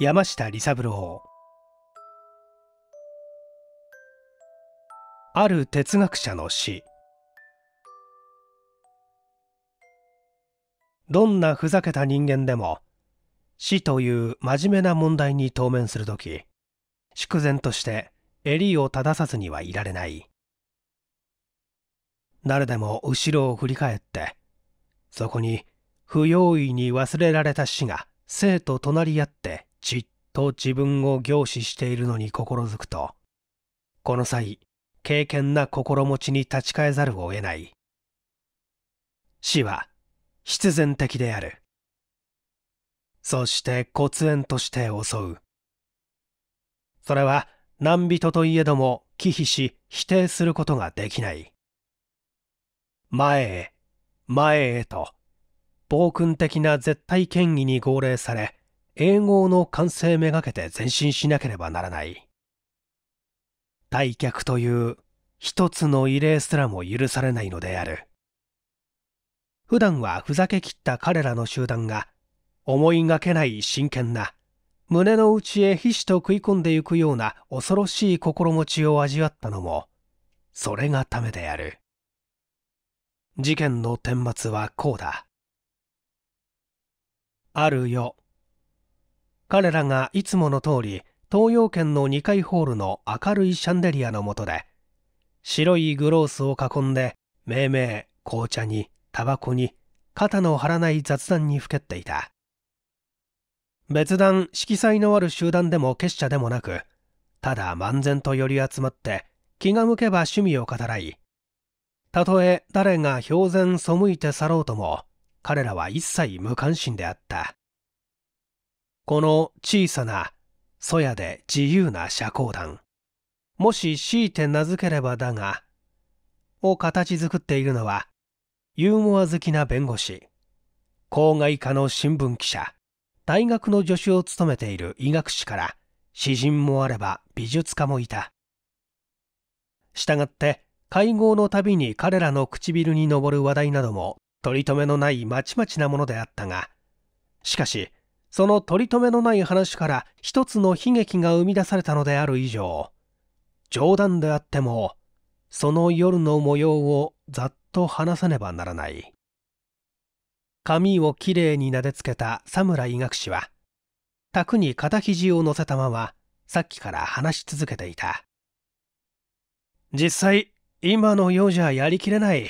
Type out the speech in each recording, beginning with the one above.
山下利三郎ある哲学者の詩どんなふざけた人間でも死という真面目な問題に当面する時粛然として襟を正さずにはいられない誰でも後ろを振り返ってそこに不用意に忘れられた死が生と隣り合ってじっと自分を凝視しているのに心づくと、この際、敬虔な心持ちに立ち返ざるを得ない。死は必然的である。そして骨炎として襲う。それは何人といえども忌避し否定することができない。前へ、前へと、暴君的な絶対権威に号令され、英語の完成めがけて前進しなければならない。退却という一つの異例すらも許されないのである。普段はふざけきった彼らの集団が思いがけない真剣な胸の内へひしと食い込んでいくような恐ろしい心持ちを味わったのもそれがためである。事件の顛末はこうだ。ある夜、彼らがいつもの通り東洋圏の2階ホールの明るいシャンデリアの下で白いグロースを囲んで命名紅茶にタバコに肩の張らない雑談にふけっていた別段色彩のある集団でも結社でもなくただ漫然と寄り集まって気が向けば趣味を語らいたとえ誰が標然背いて去ろうとも彼らは一切無関心であったこの小さなそやで自由な社交団もし強いて名付ければだがを形作っているのはユーモア好きな弁護士公害科の新聞記者大学の助手を務めている医学士から詩人もあれば美術家もいたしたがって会合のたびに彼らの唇に上る話題なども取り留めのないまちまちなものであったがしかしその取り留めのない話から一つの悲劇が生み出されたのである以上、冗談であっても、その夜の模様をざっと話さねばならない。髪をきれいになでつけた佐村医学士は、卓に肩肘を乗せたまま、さっきから話し続けていた。実際、今のようじゃやりきれない。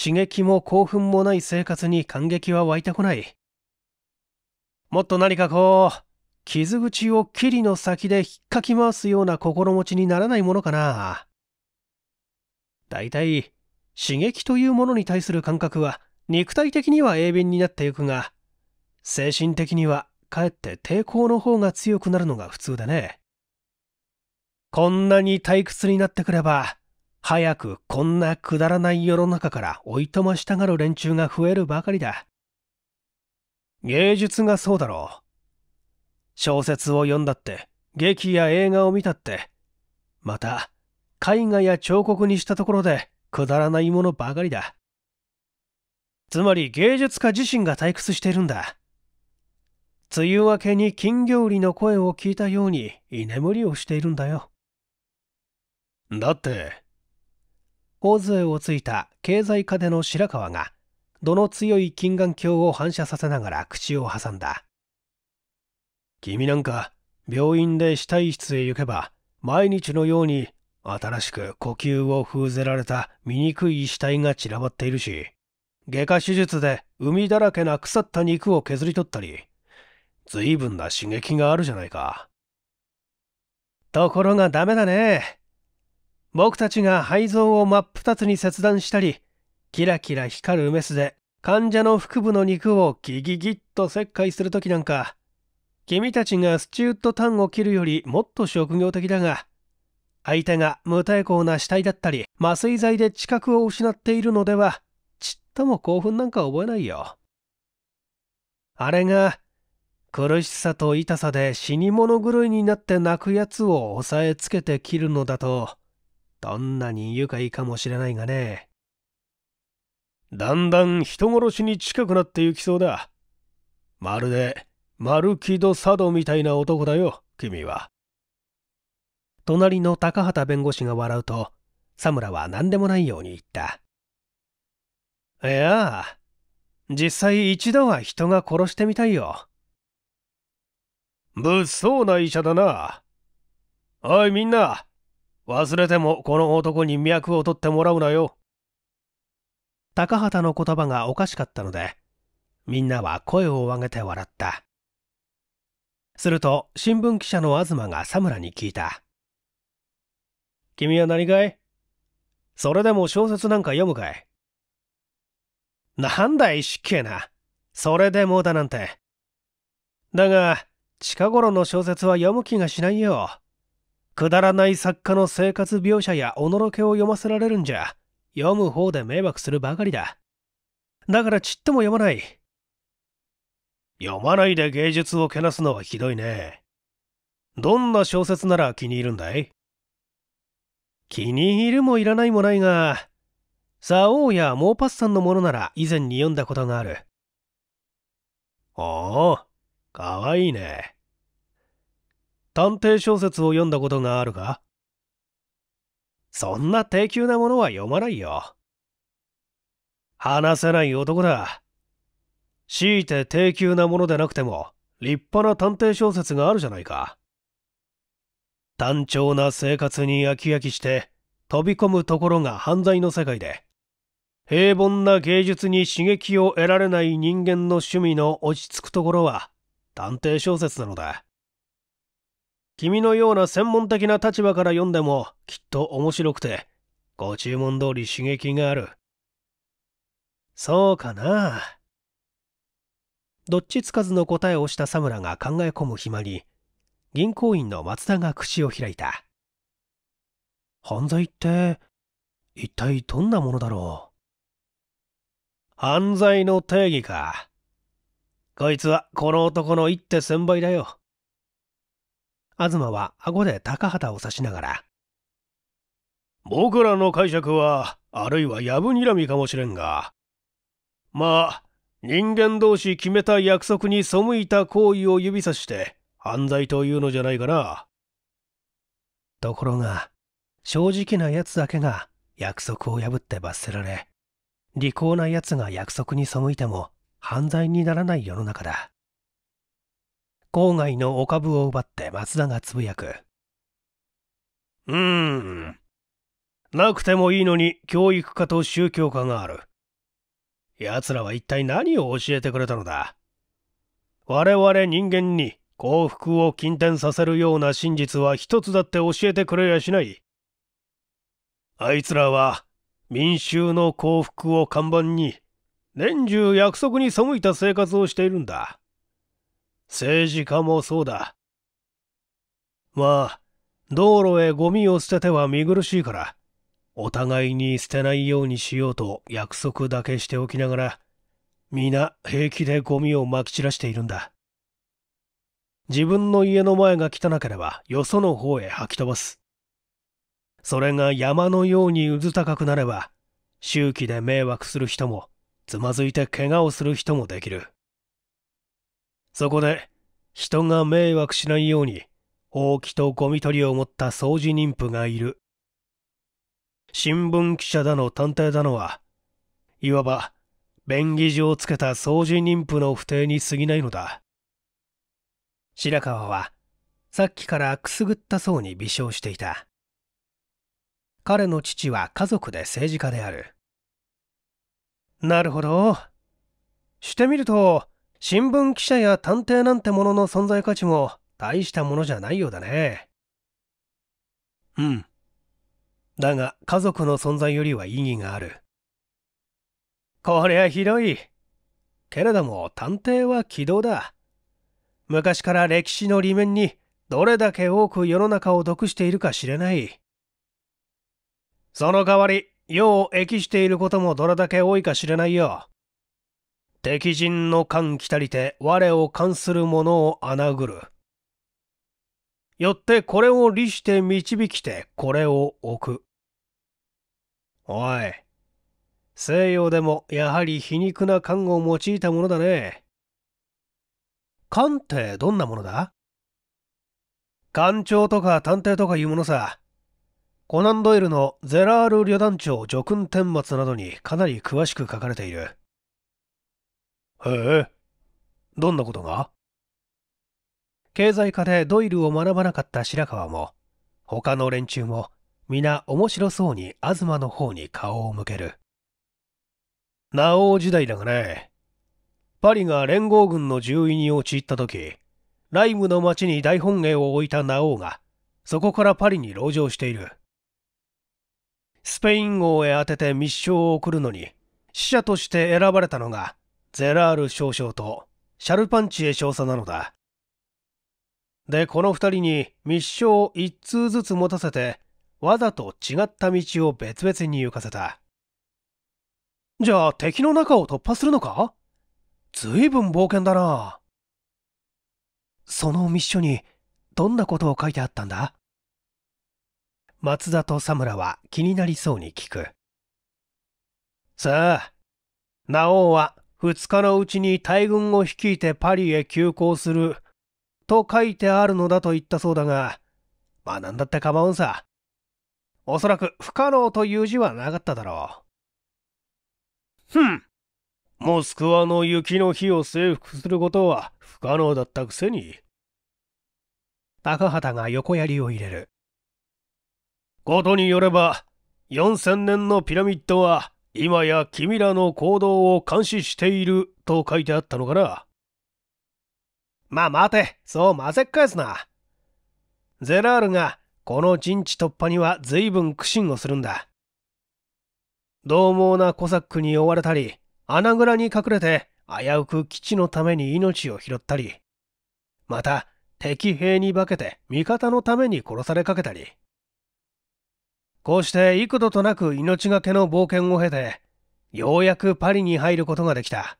刺激も興奮もない生活に感激は湧いてこない。もっと何かこう、傷口を霧の先で引っかき回すような心持ちにならないものかな。大体、刺激というものに対する感覚は、肉体的には鋭敏になっていくが、精神的にはかえって抵抗の方が強くなるのが普通だね。こんなに退屈になってくれば、早くこんなくだらない世の中から追い飛ばしたがる連中が増えるばかりだ。芸術がそうだろう。小説を読んだって、劇や映画を見たって、また、絵画や彫刻にしたところで、くだらないものばかりだ。つまり芸術家自身が退屈しているんだ。梅雨明けに金魚売りの声を聞いたように居眠りをしているんだよ。だって。大勢をついた経済家での白川がどの強い金眼鏡を反射させながら口を挟んだ君なんか病院で死体室へ行けば毎日のように新しく呼吸を封ぜられた醜い死体が散らばっているし外科手術で海だらけな腐った肉を削り取ったり随分な刺激があるじゃないかところがダメだね僕たちが肺臓を真っ二つに切断したりキラキラ光るメスで患者の腹部の肉をギギギッと切開する時なんか君たちがスチュートタンを切るよりもっと職業的だが相手が無抵抗な死体だったり麻酔剤で知覚を失っているのではちっとも興奮なんか覚えないよあれが苦しさと痛さで死に物狂いになって泣くやつを押さえつけて切るのだとどんなに愉快かもしれないがねだんだん人殺しに近くなってゆきそうだ。まるで、マルキド・サドみたいな男だよ、君は。隣の高畑弁護士が笑うと、佐村は何でもないように言った。いやあ、実際一度は人が殺してみたいよ。物騒な医者だな。おいみんな、忘れてもこの男に脈を取ってもらうなよ。高畑の言葉がおかしかったので、みんなは声を上げて笑った。すると、新聞記者の東が佐村に聞いた。君は何かいそれでも小説なんか読むかいなんだい失敬な。それでもだなんて。だが、近頃の小説は読む気がしないよ。くだらない作家の生活描写やおのろけを読ませられるんじゃ、読む方で迷惑するばかりだ。だからちっとも読まない。読まないで芸術をけなすのはひどいね。どんな小説なら気に入るんだい気に入るもいらないもないが、サオウやモーパスさんのものなら以前に読んだことがある。おお、かわいいね。探偵小説を読んだことがあるかそんな低級なものは読まないよ。話せない男だ。強いて低級なものでなくても、立派な探偵小説があるじゃないか。単調な生活に飽き飽きして飛び込むところが犯罪の世界で平凡な芸術に刺激を得られない人間の趣味の落ち着くところは探偵小説なのだ君のような専門的な立場から読んでもきっと面白くて、ご注文通り刺激がある。そうかな。どっちつかずの答えをした佐村が考え込む暇に、銀行員の松田が口を開いた。犯罪って、一体どんなものだろう。犯罪の定義か。こいつはこの男の一手千倍だよ。東は顎で高畑を指しながら僕らの解釈はあるいはやぶにらみかもしれんがまあ人間同士決めた約束に背いた行為を指さして犯罪というのじゃないかなところが正直な奴だけが約束を破って罰せられ利口な奴が約束に背いても犯罪にならない世の中だ郊外のお株を奪って松田がつぶやく。うーん。なくてもいいのに教育家と宗教家がある。奴らは一体何を教えてくれたのだ我々人間に幸福を禁転させるような真実は一つだって教えてくれやしない。あいつらは民衆の幸福を看板に年中約束に背いた生活をしているんだ。政治家もそうだ。まあ、道路へゴミを捨てては見苦しいから、お互いに捨てないようにしようと約束だけしておきながら、皆平気でゴミをまき散らしているんだ。自分の家の前が汚ければよその方へ吐き飛ばす。それが山のようにうず高くなれば、周期で迷惑する人も、つまずいて怪我をする人もできる。そこで、人が迷惑しないように、ほうきとゴミ取りを持った掃除妊婦がいる。新聞記者だの探偵だのは、いわば、便宜上つけた掃除妊婦の不定に過ぎないのだ。白川は、さっきからくすぐったそうに微笑していた。彼の父は家族で政治家である。なるほど。してみると、新聞記者や探偵なんてものの存在価値も大したものじゃないようだね。うん。だが家族の存在よりは意義がある。これはひどい。けれども探偵は軌道だ。昔から歴史の裏面にどれだけ多く世の中を毒しているか知れない。その代わり、世を益していることもどれだけ多いか知れないよ。敵陣の艦来たりて我を冠する者を穴ぐる。よってこれを利して導きてこれを置く。おい。西洋でもやはり皮肉な勘を用いたものだね。勘ってどんなものだ艦長とか探偵とかいうものさ。コナン・ドイルのゼラール旅団長叙勲顛末などにかなり詳しく書かれている。へえ。どんなことが経済科でドイルを学ばなかった白川も、他の連中も、皆面白そうに東の方に顔を向ける。ナオ時代だがね、パリが連合軍の獣医に陥った時、ライムの町に大本営を置いたナオが、そこからパリに籠城している。スペイン王へ当てて密書を送るのに、使者として選ばれたのが、ゼラール少将とシャルパンチエ少佐なのだ。で、この2人に密書を1通ずつ持たせて、わざと違った道を別々に行かせた。じゃあ敵の中を突破するのかずいぶん冒険だな。その密書にどんなことを書いてあったんだ松田と佐村は気になりそうに聞く。さあ、ナオウは2日のうちに大軍を率いてパリへ急行すると書いてあるのだと言ったそうだが、まあ何んだって構わんさ。おそらく不可能という字はなかっただろう。ふん。モスクワの雪の日を征服することは不可能だったくせに。高畑が横槍を入れる。ことによれば、4000年のピラミッドは今や君らの行動を監視していると書いてあったのかなまあ待て、そう混ぜっ返すな。ゼラールがこの陣地突破には随分苦心をするんだ。獰猛なコサックに追われたり、穴蔵に隠れて危うく基地のために命を拾ったり、また敵兵に化けて味方のために殺されかけたり。こうして幾度となく命がけの冒険を経て、ようやくパリに入ることができた。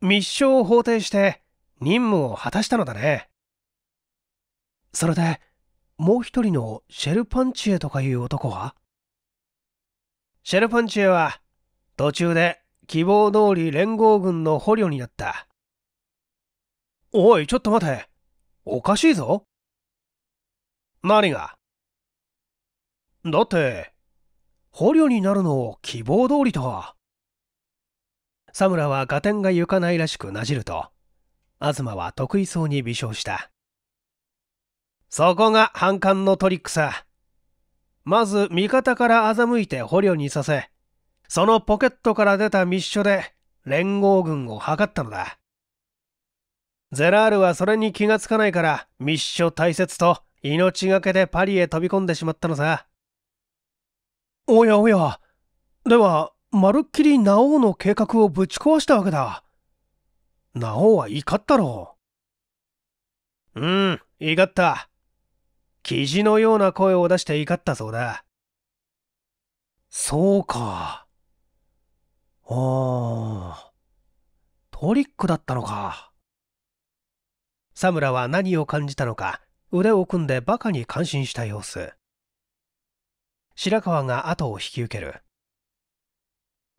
密書を法定して任務を果たしたのだね。それで、もう一人のシェルパンチエとかいう男はシェルパンチエは途中で希望通り連合軍の捕虜になった。おい、ちょっと待て。おかしいぞ。何がだって、捕虜になるのを希望通りと。佐村は合点が行かないらしくなじると、東は得意そうに微笑した。そこが反感のトリックさ。まず味方から欺いて捕虜にさせ、そのポケットから出た密書で連合軍を図ったのだ。ゼラールはそれに気がつかないから密書大切と命がけでパリへ飛び込んでしまったのさ。おやおやではまるっきりナオウの計画をぶち壊したわけだナオウは怒ったろううん怒ったキジのような声を出して怒ったそうだそうかああトリックだったのか佐村は何を感じたのか腕を組んでバカに感心した様子白川が後を引き受ける。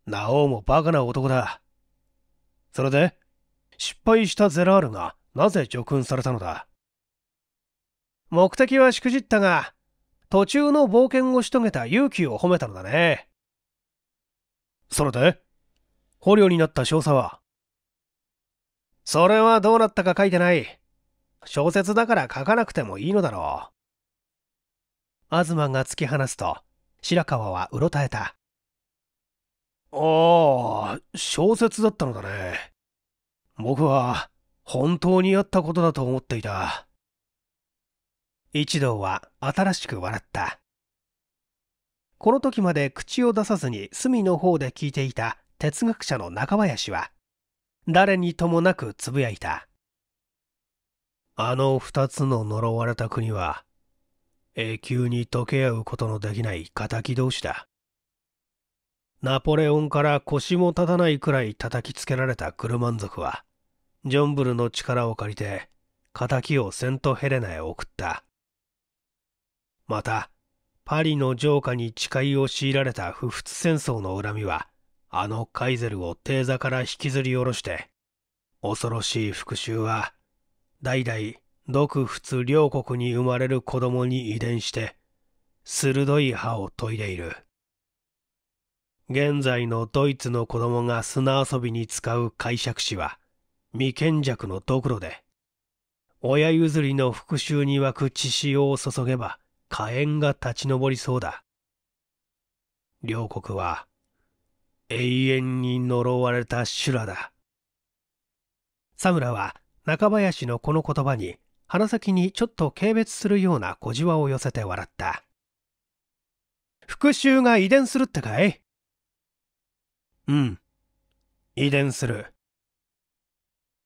ナオもバカな男だ。それで、失敗したゼラールがなぜ叙勲されたのだ目的はしくじったが、途中の冒険をし遂げた勇気を褒めたのだね。それで、捕虜になった少佐はそれはどうなったか書いてない。小説だから書かなくてもいいのだろう。東が突き放すと、白川はうろたえた。ああ、小説だったのだね。僕は本当にあったことだと思っていた。一同は新しく笑った。この時まで口を出さずに隅の方で聞いていた哲学者の中林は、誰にともなくつぶやいた。あの二つの呪われた国は、永久に溶け合うことのできない敵同士だ。ナポレオンから腰も立たないくらい叩きつけられたクルマン族は、ジョンブルの力を借りて、敵をセントヘレナへ送った。また、パリの城下に誓いを強いられた不仏戦争の恨みは、あのカイゼルを帝座から引きずり下ろして、恐ろしい復讐は、代々独仏両国に生まれる子供に遺伝して、鋭い歯を研いでいる。現在のドイツの子供が砂遊びに使う解釈詞は、未見弱のドクロで、親譲りの復讐に湧く血潮を注げば火炎が立ち上りそうだ。両国は永遠に呪われた修羅だ。佐村は中林のこの言葉に鼻先にちょっと軽蔑するような小じわを寄せて笑った。復讐が遺伝するってかいうん。遺伝する。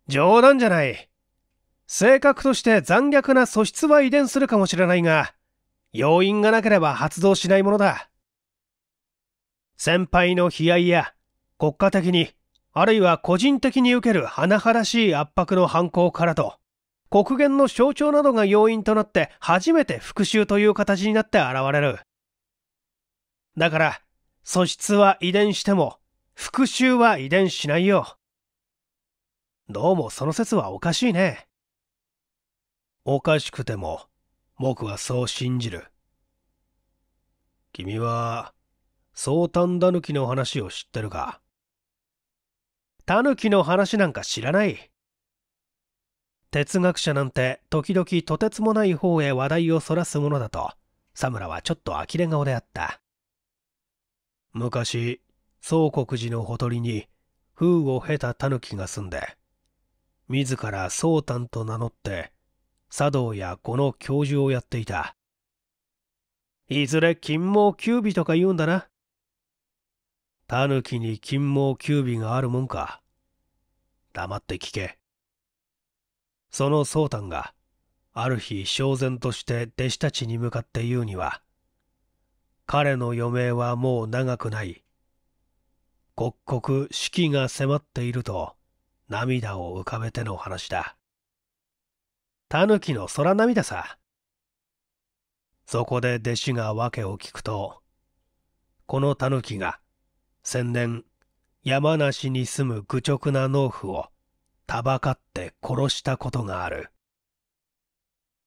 冗談じゃない。性格として残虐な素質は遺伝するかもしれないが、要因がなければ発動しないものだ。先輩の悲哀や国家的に、あるいは個人的に受ける甚だしい圧迫の犯行からと、国元の象徴などが要因となって初めて復讐という形になって現れる。だから、素質は遺伝しても、復讐は遺伝しないよ。どうもその説はおかしいね。おかしくても、僕はそう信じる。君は、そうたんぬきの話を知ってるか狸の話なんか知らない。哲学者なんて時々とてつもない方へ話題をそらすものだと、佐村はちょっと呆れ顔であった。昔、宗国寺のほとりに、風を経た狸が住んで、自ら宗丹と名乗って、茶道やこの教授をやっていた。いずれ金毛九尾とか言うんだな。狸に金毛九尾があるもんか。黙って聞け。その宗丹がある日焦然として弟子たちに向かって言うには彼の余命はもう長くない刻々死期が迫っていると涙を浮かべての話だタヌキの空涙さそこで弟子が訳を聞くとこのタヌキが先年山梨に住む愚直な農夫をたばかって殺したことがある。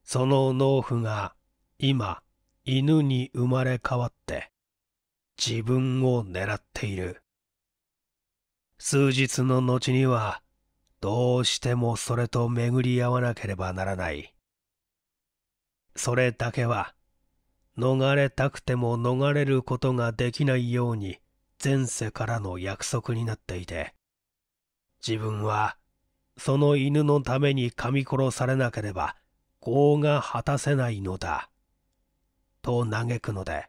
その農夫が今犬に生まれ変わって自分を狙っている。数日の後にはどうしてもそれと巡り合わなければならない。それだけは逃れたくても逃れることができないように前世からの約束になっていて、自分はその犬のために噛み殺されなければ、業が果たせないのだ。と嘆くので、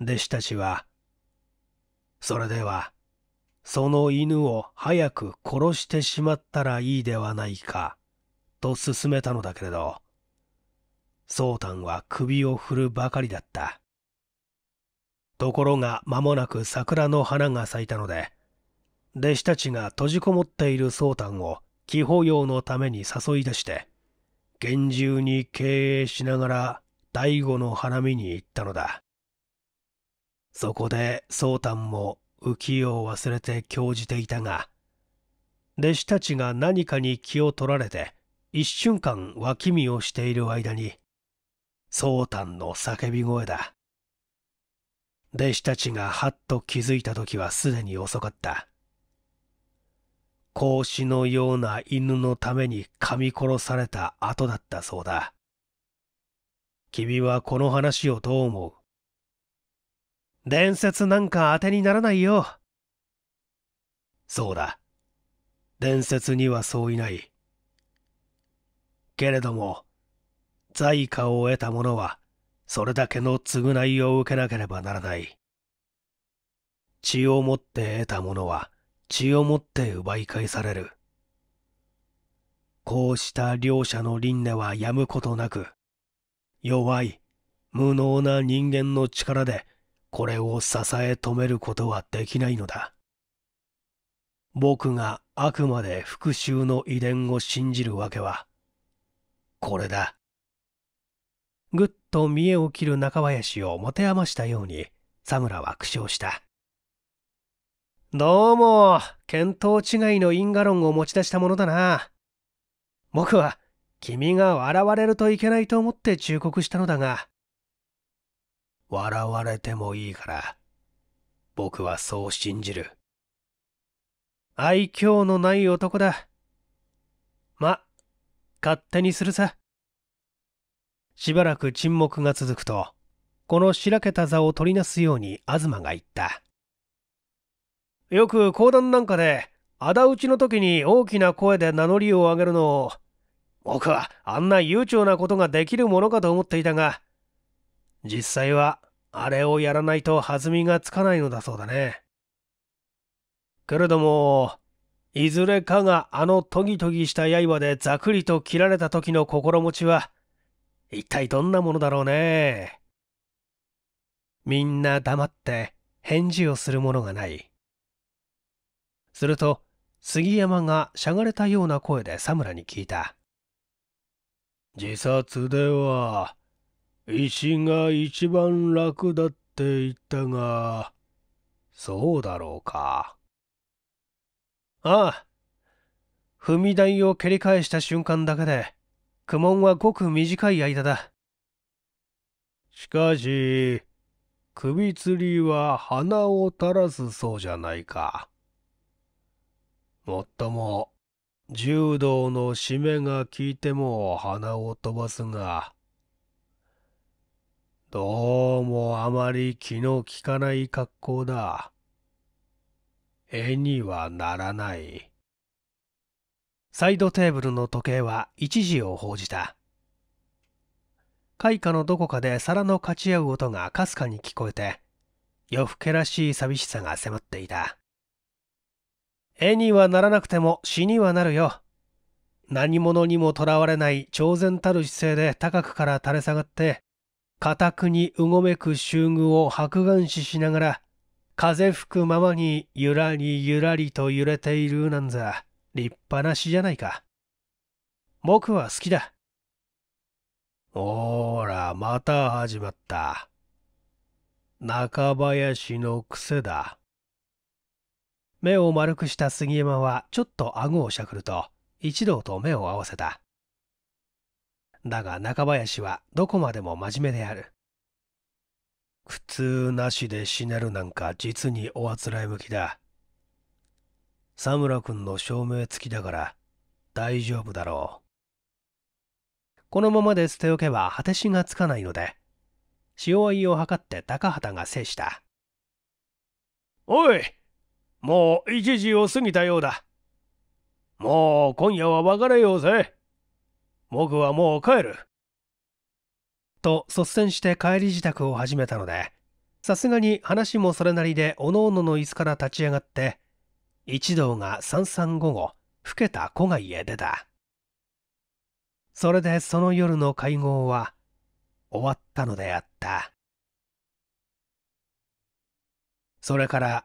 弟子たちは、それでは、その犬を早く殺してしまったらいいではないか、と勧めたのだけれど、宗丹は首を振るばかりだった。ところが間もなく桜の花が咲いたので、弟子たちが閉じこもっている宗旦を寄保養のために誘い出して、厳重に経営しながら醍醐の花見に行ったのだ。そこで宗旦も浮世を忘れて興じていたが、弟子たちが何かに気を取られて、一瞬間脇見をしている間に、宗旦の叫び声だ。弟子たちがはっと気づいた時はすでに遅かった。孔子のような犬のために噛み殺された後だったそうだ。君はこの話をどう思う伝説なんか当てにならないよ。そうだ。伝説にはそういない。けれども、在価を得た者は、それだけの償いを受けなければならない。血をもって得た者は、血をもって奪い返される。こうした両者の輪廻はやむことなく、弱い、無能な人間の力でこれを支え止めることはできないのだ。僕があくまで復讐の遺伝を信じるわけは、これだ。ぐっと見栄を切る中林を持て余したように、佐村は苦笑した。どうも、見当違いの因果論を持ち出したものだな。僕は、君が笑われるといけないと思って忠告したのだが、笑われてもいいから、僕はそう信じる。愛嬌のない男だ。ま、勝手にするさ。しばらく沈黙が続くと、このしらけた座を取りなすように東が言った。よく講談なんかで、仇討ちの時に大きな声で名乗りを上げるのを、僕はあんな悠長なことができるものかと思っていたが、実際はあれをやらないと弾みがつかないのだそうだね。けれども、いずれかがあのトギトギした刃でざくりと切られた時の心持ちは、一体どんなものだろうね。みんな黙って返事をするものがない。すると、杉山がしゃがれたような声で佐村に聞いた。自殺では、石が一番楽だって言ったが、そうだろうか。ああ。踏み台を蹴り返した瞬間だけで、苦悶はごく短い間だ。しかし、首吊りは鼻を垂らすそうじゃないか。もっとも、柔道の締めが効いても鼻を飛ばすが、どうもあまり気の利かない格好だ。絵にはならない。サイドテーブルの時計は一時を報じた。開花のどこかで皿の勝ち合う音がかすかに聞こえて、夜更けらしい寂しさが迫っていた。絵にはならなくても死にはなるよ。何者にもとらわれない超然たる姿勢で高くから垂れ下がって、固くにうごめく集具を白眼視しながら、風吹くままにゆらりゆらりと揺れているなんざ、立派な詩じゃないか。僕は好きだ。ほーら、また始まった。中林の癖だ。目を丸くした杉山はちょっと顎をしゃくると一同と目を合わせただが中林はどこまでも真面目である苦痛なしで死ねるなんか実におあつらえ向きだ佐村君の証明付きだから大丈夫だろうこのままで捨ておけば果てしがつかないので塩合いを図って高畑が制したおいもう一時を過ぎたようだ。もう今夜は別れようぜ。僕はもう帰る。と率先して帰り支度を始めたので、さすがに話もそれなりでおのおのの椅子から立ち上がって、一同が三三午後、老けた子がへ出た。それでその夜の会合は終わったのであった。それから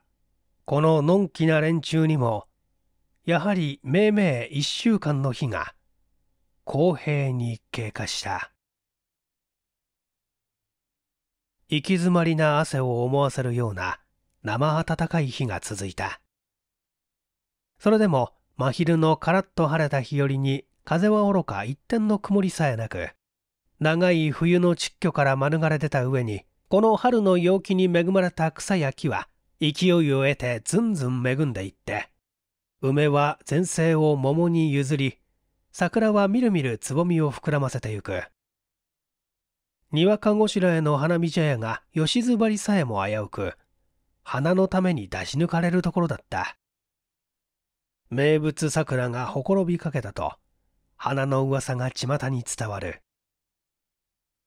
こののんきな連中にもやはり命名1週間の日が公平に経過した行き詰まりな汗を思わせるような生暖かい日が続いたそれでも真昼のカラッと晴れた日和に風はおろか一点の曇りさえなく長い冬の窒居から免れ出た上にこの春の陽気に恵まれた草や木は勢いを得てずんずん恵んでいって、梅は前世を桃に譲り、桜はみるみるつぼみを膨らませてゆく。にわかごしらえの花見茶屋が吉ずばりさえも危うく、花のために出し抜かれるところだった。名物桜がほころびかけたと、花の噂が巷に伝わる。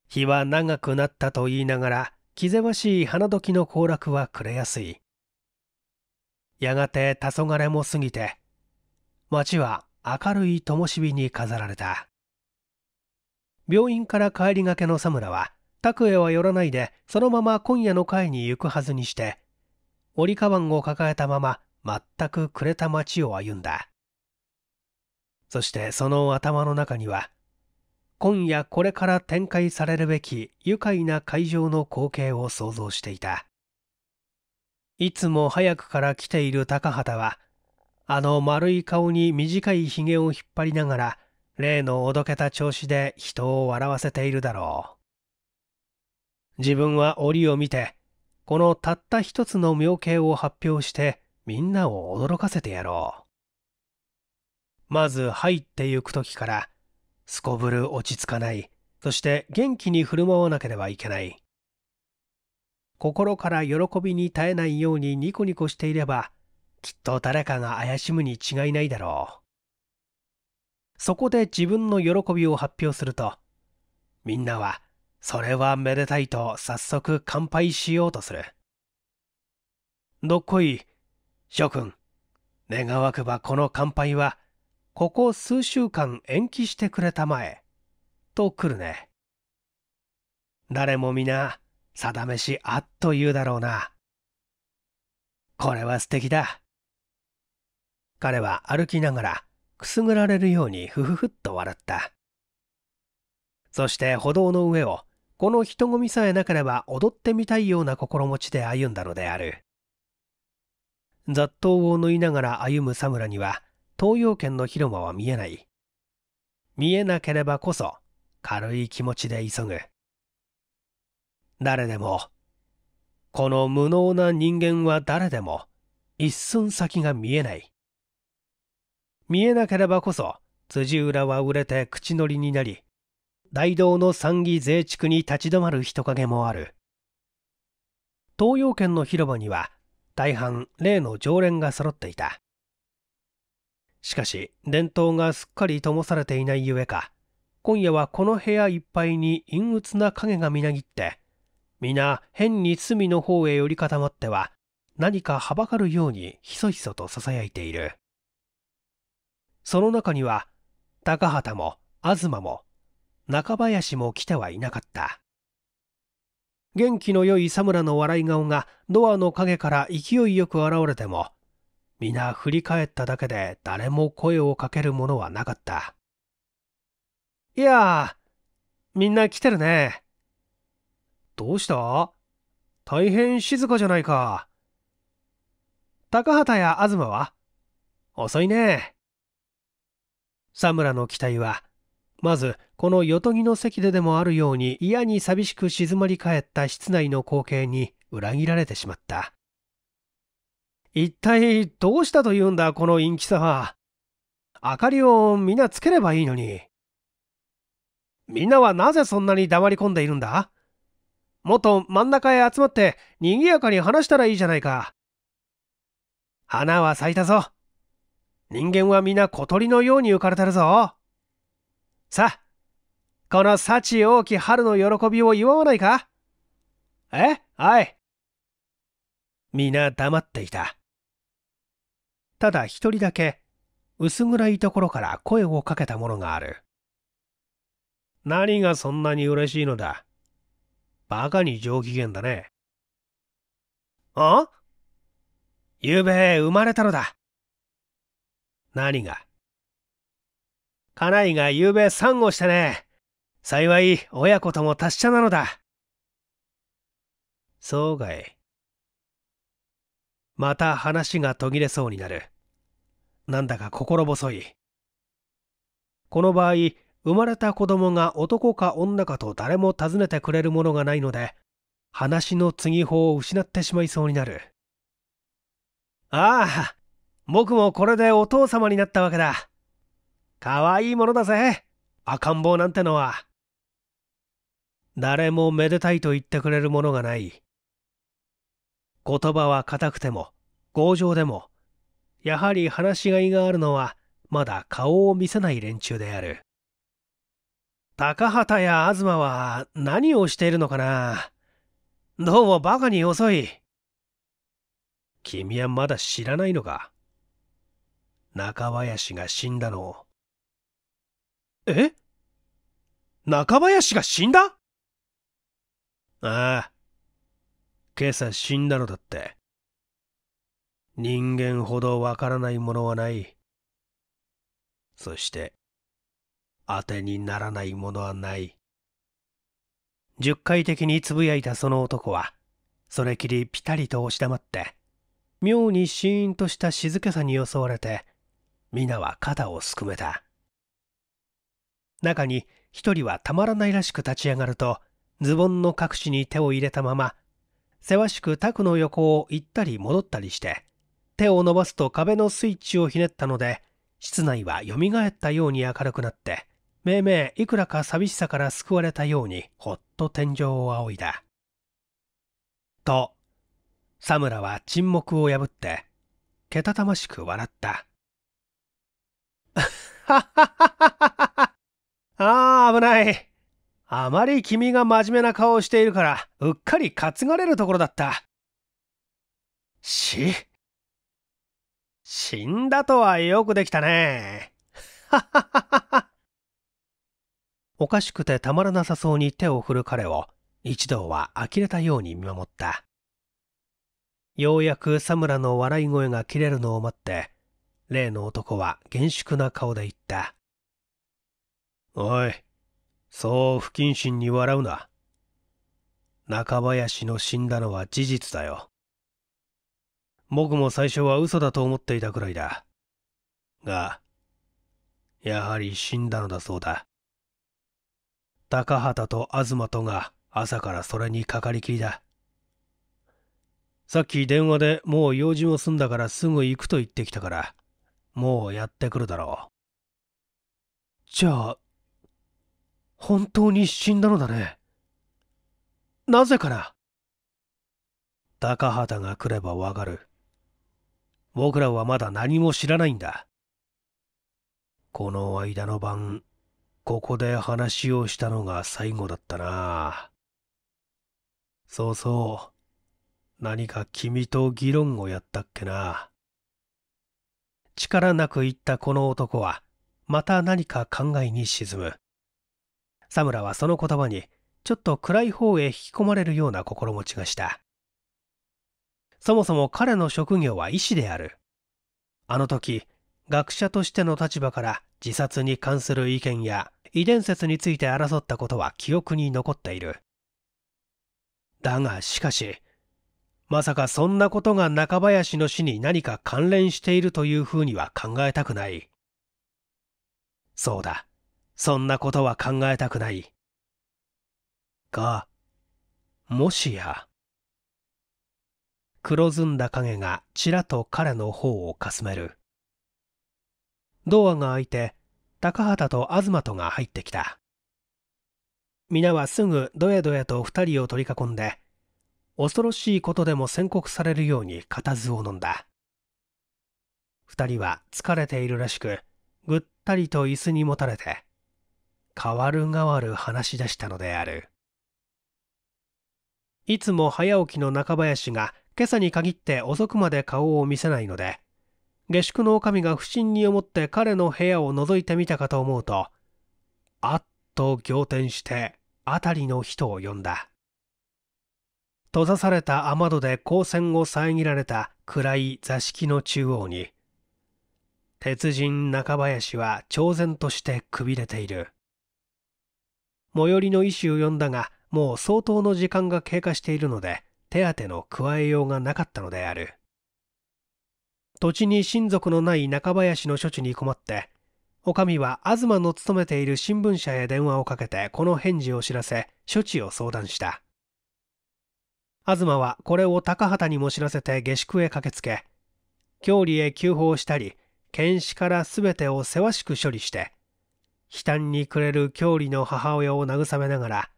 日は長くなったと言いながら、気ぜわしい花時の行楽は暮れやすい。やがて黄昏も過ぎて、街は明るい灯火に飾られた。病院から帰りがけの佐村は、拓也は寄らないで、そのまま今夜の会に行くはずにして、折りカバンを抱えたまま、全く暮れた街を歩んだ。そしてその頭の中には、今夜これから展開されるべき愉快な会場の光景を想像していた。いつも早くから来ている高畑は、あの丸い顔に短いひげを引っ張りながら、例のおどけた調子で人を笑わせているだろう。自分は檻を見て、このたった一つの妙計を発表してみんなを驚かせてやろう。まず入ってゆく時からすこぶる落ち着かない、そして元気に振る舞わなければいけない。心から喜びに絶えないようにニコニコしていれば、きっと誰かが怪しむに違いないだろう。そこで自分の喜びを発表すると、みんなは、それはめでたいと早速乾杯しようとする。どっこい、諸君。願わくばこの乾杯は、ここ数週間延期してくれたまえ。と来るね。誰も皆、さだめしあっと言うだろうな。これは素敵だ。彼は歩きながら、くすぐられるようにふふふっと笑った。そして歩道の上を、この人混みさえなければ踊ってみたいような心持ちで歩んだのである。雑踏を縫いながら歩む佐村には、東洋圏の広間は見えない。見えなければこそ軽い気持ちで急ぐ。誰でも、この無能な人間は誰でも一寸先が見えない。見えなければこそ辻浦は売れて口乗りになり、大道の産議税地区に立ち止まる人影もある。東洋圏の広場には大半例の常連が揃っていた。しかし、伝統がすっかり灯されていないゆえか、今夜はこの部屋いっぱいに陰鬱な影がみなぎって、皆変に隅の方へ寄り固まっては、何かはばかるようにひそひそと囁いている。その中には、高畑も東も中林も来てはいなかった。元気の良い佐村の笑い顔がドアの陰から勢いよく現れても、皆振り返っただけで誰も声をかけるものはなかった。いやみんな来てるね。どうした大変静かじゃないか。高畑や東は遅いね。佐村の期待は、まずこの夜とぎの席ででもあるように嫌に寂しく静まり返った室内の光景に裏切られてしまった。一体どうしたというんだこの陰気さは。明かりをみんなつければいいのに。みんなはなぜそんなに黙り込んでいるんだもっと真ん中へ集まって賑やかに話したらいいじゃないか。花は咲いたぞ。人間は皆小鳥のように浮かれてるぞ。さあ、この幸多き春の喜びを祝わないかえはい。皆黙っていた。ただ一人だけ薄暗いところから声をかけたものがある。何がそんなに嬉しいのだ。バカに上機嫌だね。あゆうべ生まれたのだ。何が家内がゆうべ産後してね。幸い親子とも達者なのだ。そうかい。また話が途切れそうになる。なんだか心細い。この場合、生まれた子供が男か女かと誰も尋ねてくれるものがないので、話の継ぎ法を失ってしまいそうになる。ああ、僕もこれでお父様になったわけだ。かわいいものだぜ、赤ん坊なんてのは。誰もめでたいと言ってくれるものがない。言葉は硬くても強情でもやはり話しがいがあるのはまだ顔を見せない連中である高畑や東は何をしているのかなどうもバカに遅い君はまだ知らないのか中林が死んだのえ中林が死んだああ今朝死んだのだって。人間ほどわからないものはない。そして、当てにならないものはない。十回的につぶやいたその男は、それきりピタリと押し黙って、妙にシーンとした静けさに襲われて、皆は肩をすくめた。中に一人はたまらないらしく立ち上がると、ズボンの隠しに手を入れたまま、せわしく卓の横を行ったり戻ったりして、手を伸ばすと壁のスイッチをひねったので、室内はよみがえったように明るくなって、めいめいいくらか寂しさから救われたように、ほっと天井を仰いだ。と、佐村は沈黙を破って、けたたましく笑った。ああ、危ない。あまり君が真面目な顔をしているから、うっかり担がれるところだった。し、死んだとはよくできたね。はははは。おかしくてたまらなさそうに手を振る彼を、一同は呆れたように見守った。ようやくムラの笑い声が切れるのを待って、例の男は厳粛な顔で言った。おい、そう不謹慎に笑うな。中林の死んだのは事実だよ。僕も最初は嘘だと思っていたくらいだ。が、やはり死んだのだそうだ。高畑と東とが朝からそれにかかりきりだ。さっき電話でもう用事も済んだからすぐ行くと言ってきたから、もうやってくるだろう。じゃあ、本当に死んだのだねなぜかな高畑が来ればわかる僕らはまだ何も知らないんだこの間の晩ここで話をしたのが最後だったなそうそう何か君と議論をやったっけな力なく言ったこの男はまた何か考えに沈む佐村はその言葉にちょっと暗い方へ引き込まれるような心持ちがしたそもそも彼の職業は医師であるあの時学者としての立場から自殺に関する意見や遺伝説について争ったことは記憶に残っているだがしかしまさかそんなことが中林の死に何か関連しているというふうには考えたくないそうだそんなことは考えたくない。が、もしや、黒ずんだ影がちらと彼の方をかすめる。ドアが開いて、高畑と東とが入ってきた。皆はすぐどやどやと二人を取り囲んで、恐ろしいことでも宣告されるように固唾を飲んだ。二人は疲れているらしく、ぐったりと椅子にもたれて、変わる変わる話し出したのであるいつも早起きの中林が今朝に限って遅くまで顔を見せないので下宿の女将が不審に思って彼の部屋を覗いてみたかと思うとあっと仰天して辺りの人を呼んだ閉ざされた雨戸で光線を遮られた暗い座敷の中央に鉄人中林は挑然としてくびれている最寄りの医師を呼んだが、もう相当の時間が経過しているので、手当の加えようがなかったのである。土地に親族のない中林の処置に困って、女将は東の勤めている新聞社へ電話をかけてこの返事を知らせ、処置を相談した。東はこれを高畑にも知らせて下宿へ駆けつけ、郷里へ急報したり、検視から全てをせわしく処理して、悲嘆に暮れる郷里の母親を慰めながら、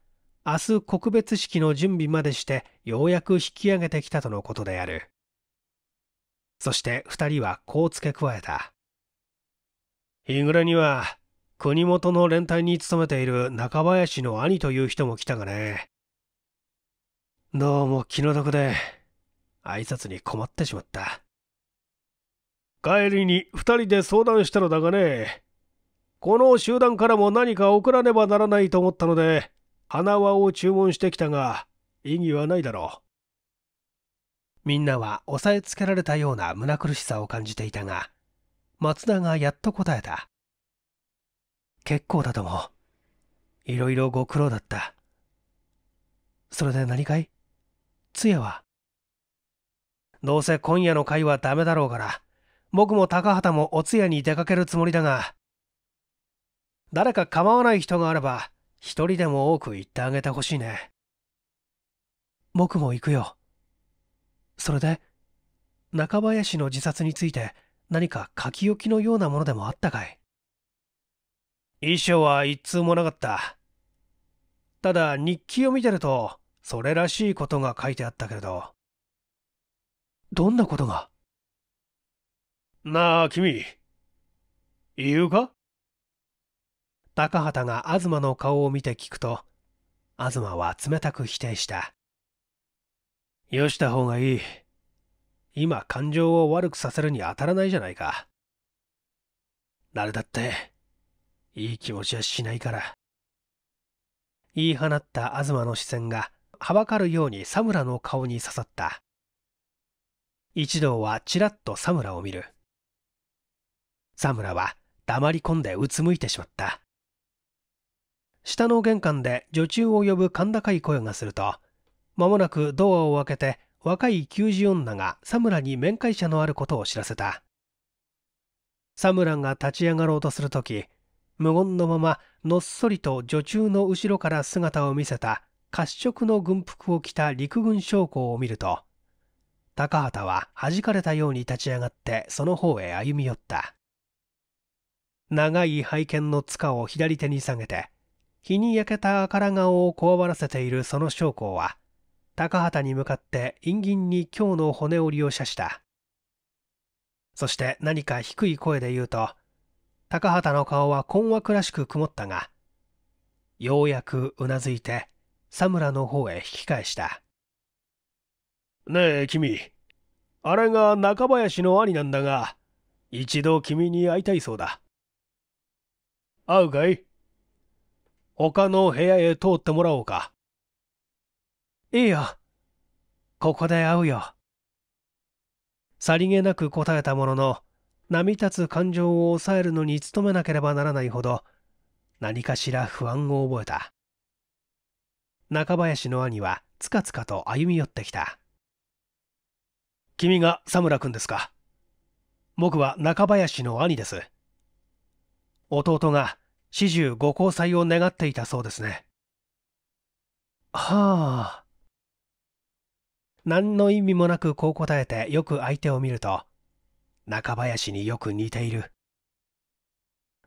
明日告別式の準備までしてようやく引き上げてきたとのことである。そして二人はこう付け加えた。日暮れには、国元の連隊に勤めている中林の兄という人も来たがね。どうも気の毒で、挨拶に困ってしまった。帰りに二人で相談したのだがね、この集団からも何か送らねばならないと思ったので、花輪を注文してきたが、意義はないだろう。みんなは押さえつけられたような胸苦しさを感じていたが、松田がやっと答えた。結構だとも。いろいろご苦労だった。それで何かい通夜はどうせ今夜の会はダメだろうから、僕も高畑もお通夜に出かけるつもりだが、誰か構わない人があれば、一人でも多く言ってあげてほしいね。僕も行くよ。それで、中林の自殺について何か書き置きのようなものでもあったかい遺書は一通もなかった。ただ日記を見てると、それらしいことが書いてあったけれど。どんなことがなあ、君。言うか高畑が東の顔を見て聞くと東は冷たく否定したよした方がいい今感情を悪くさせるに当たらないじゃないか誰だっていい気持ちはしないから言い放った東の視線がはばかるように佐村の顔に刺さった一同はちらっと佐村を見る佐村は黙り込んでうつむいてしまった下の玄関で女中を呼ぶ甲高い声がすると間もなくドアを開けて若い給仕女が佐村に面会者のあることを知らせた佐村が立ち上がろうとする時無言のままのっそりと女中の後ろから姿を見せた褐色の軍服を着た陸軍将校を見ると高畑は弾かれたように立ち上がってその方へ歩み寄った長い拝見の塚を左手に下げて日に焼けた赤ら顔をこわばらせているその将校は、高畑に向かって陰銀に今日の骨折りを射した。そして何か低い声で言うと、高畑の顔は困惑らしく曇ったが、ようやくうなずいて、佐村の方へ引き返した。ねえ、君。あれが中林の兄なんだが、一度君に会いたいそうだ。会うかい他の部屋へ通ってもらおうか。いいよ。ここで会うよ。さりげなく答えたものの、波立つ感情を抑えるのに努めなければならないほど、何かしら不安を覚えた。中林の兄は、つかつかと歩み寄ってきた。君が佐村君ですか僕は中林の兄です。弟が始終ご交際を願っていたそうですね。はあ。何の意味もなくこう答えてよく相手を見ると、中林によく似ている。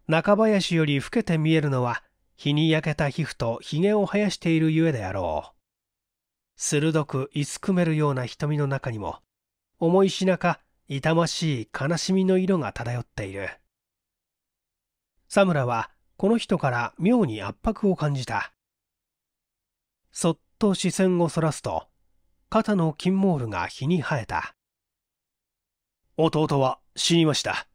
中林より老けて見えるのは、日に焼けた皮膚と髭を生やしているゆえであろう。鋭くいすくめるような瞳の中にも、思いしなか痛ましい悲しみの色が漂っている。佐村はこの人から妙に圧迫を感じた。そっと視線をそらすと、肩の金モールが火に生えた。弟は死にました。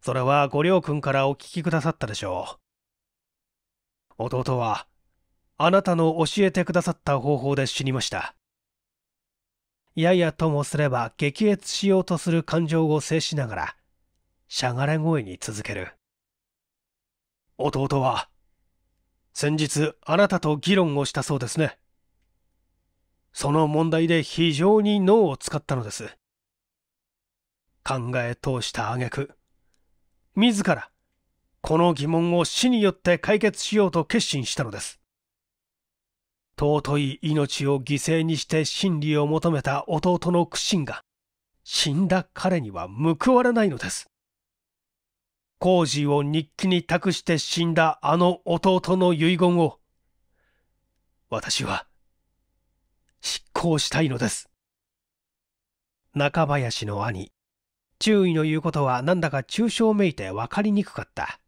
それは五両君からお聞きくださったでしょう。弟は、あなたの教えてくださった方法で死にました。ややともすれば激越しようとする感情を制しながら、しゃがれ声に続ける。弟は、先日あなたと議論をしたそうですね。その問題で非常に脳を使ったのです。考え通した挙句、自ら、この疑問を死によって解決しようと決心したのです。尊い命を犠牲にして真理を求めた弟の苦心が、死んだ彼には報われないのです。工事を日記に託して死んだあの弟の遺言を、私は、執行したいのです。中林の兄、注意の言うことはなんだか抽象めいて分かりにくかった。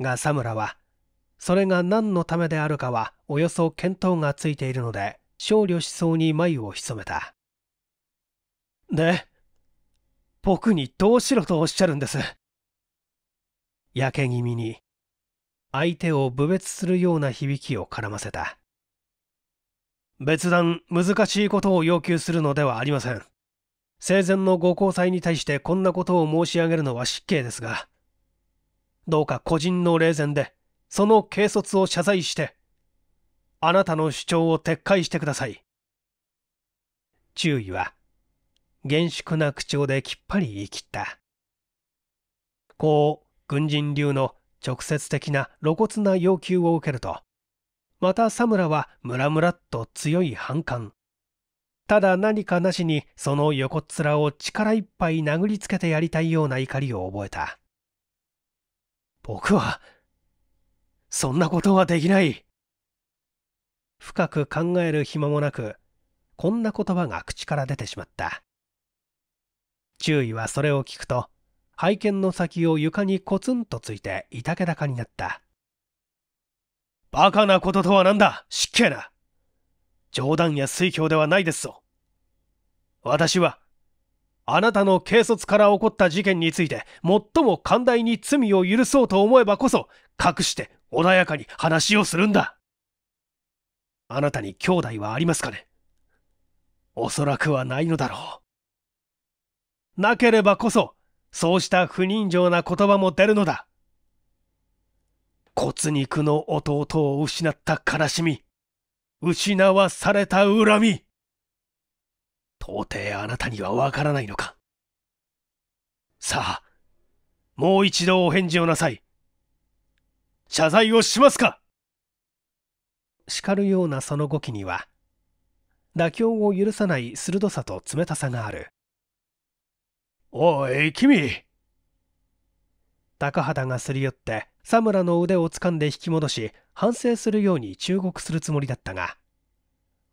が、佐村は、それが何のためであるかはおよそ見当がついているので、少慮しそうに眉を潜めた。で、僕にどうしろとおっしゃるんです。やけ気味に相手を侮蔑するような響きを絡ませた。別段難しいことを要求するのではありません。生前のご交際に対してこんなことを申し上げるのは失敬ですが、どうか個人の霊前で、その軽率を謝罪して、あなたの主張を撤回してください。注意は厳粛な口調できっぱり言い切った。こう、軍人流の直接的な露骨な要求を受けると、また佐村はムラムラっと強い反感。ただ何かなしにその横っ面を力いっぱい殴りつけてやりたいような怒りを覚えた。僕は、そんなことはできない。深く考える暇もなく、こんな言葉が口から出てしまった。注意はそれを聞くと拝見の先を床にコツンとついていたけだかになったバカなこととは何だ失敬な冗談や水挙ではないですぞ私はあなたの軽率から起こった事件について最も寛大に罪を許そうと思えばこそ隠して穏やかに話をするんだあなたに兄弟はありますかねおそらくはないのだろうなければこそ、そうした不人情な言葉も出るのだ。骨肉の弟を失った悲しみ、失わされた恨み。到底あなたにはわからないのか。さあ、もう一度お返事をなさい。謝罪をしますか叱るようなその語気には、妥協を許さない鋭さと冷たさがある。おい、君高畑がすり寄って、佐村の腕を掴んで引き戻し、反省するように忠告するつもりだったが、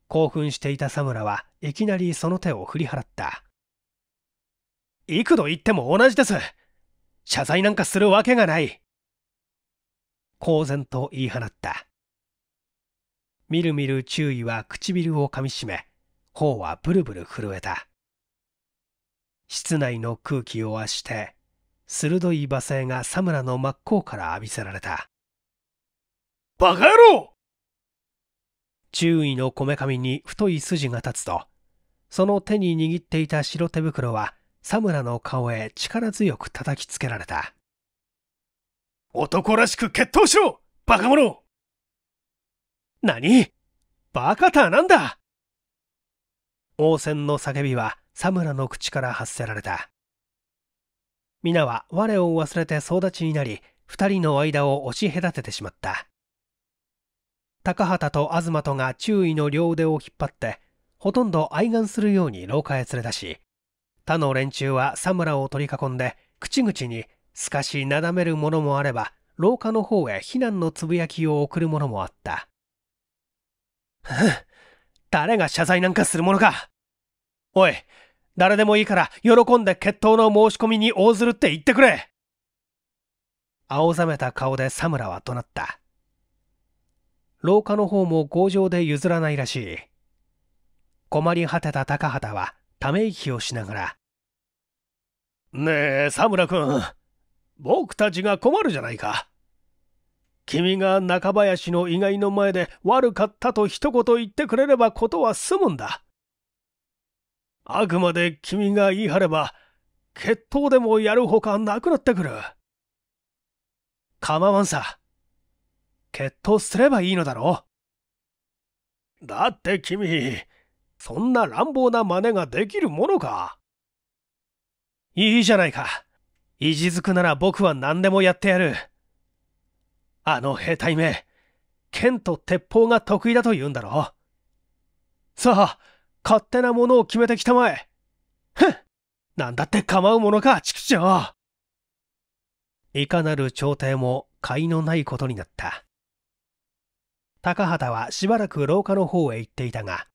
興奮していた佐村はいきなりその手を振り払った。幾度言っても同じです謝罪なんかするわけがない公然と言い放った。みるみる注意は唇をかみしめ、頬はブルブル震えた。室内の空気を圧して鋭い罵声がサムラの真っ向から浴びせられたバカ野郎注意のこめかみに太い筋が立つとその手に握っていた白手袋はサムラの顔へ力強く叩きつけられた男らしく決闘しろバカ者何バカターなんだ応戦の叫びは佐村の口から発せられた皆は我を忘れて総立ちになり2人の間を押し隔ててしまった高畑と東とが注意の両腕を引っ張ってほとんど愛玩するように廊下へ連れ出し他の連中は佐村を取り囲んで口々にすかしなだめる者もあれば廊下の方へ避難のつぶやきを送る者もあった誰が謝罪なんかするものかおい誰でもいいから喜んで決闘の申し込みに応ずるって言ってくれ青ざめた顔で佐村は怒鳴った。廊下の方も強情で譲らないらしい。困り果てた高畑はため息をしながら。ねえ、佐村君。僕たちが困るじゃないか。君が中林の意外の前で悪かったと一言言ってくれればことは済むんだ。あくまで君が言い張れば、決闘でもやるほかなくなってくる。構わんさ。決闘すればいいのだろう。だって君、そんな乱暴な真似ができるものか。いいじゃないか。意地づくなら僕は何でもやってやる。あの兵隊め、剣と鉄砲が得意だと言うんだろう。さあ、勝手なものを決めてきたまえ。ふんなんだって構うものか、畜生いかなる調停も甲斐のないことになった。高畑はしばらく廊下の方へ行っていたが、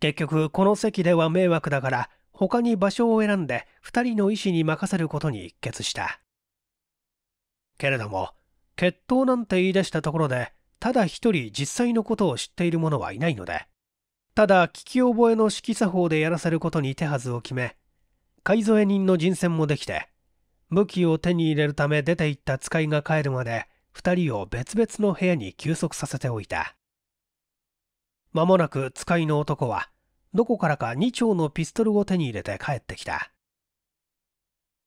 結局この席では迷惑だから他に場所を選んで2人の医師に任せることに一決した。けれども、決闘なんて言い出したところで、ただ一人実際のことを知っている者はいないので、ただ聞き覚えの色作法でやらせることに手はずを決め買い添え人の人選もできて武器を手に入れるため出て行った使いが帰るまで2人を別々の部屋に休息させておいた間もなく使いの男はどこからか2丁のピストルを手に入れて帰ってきた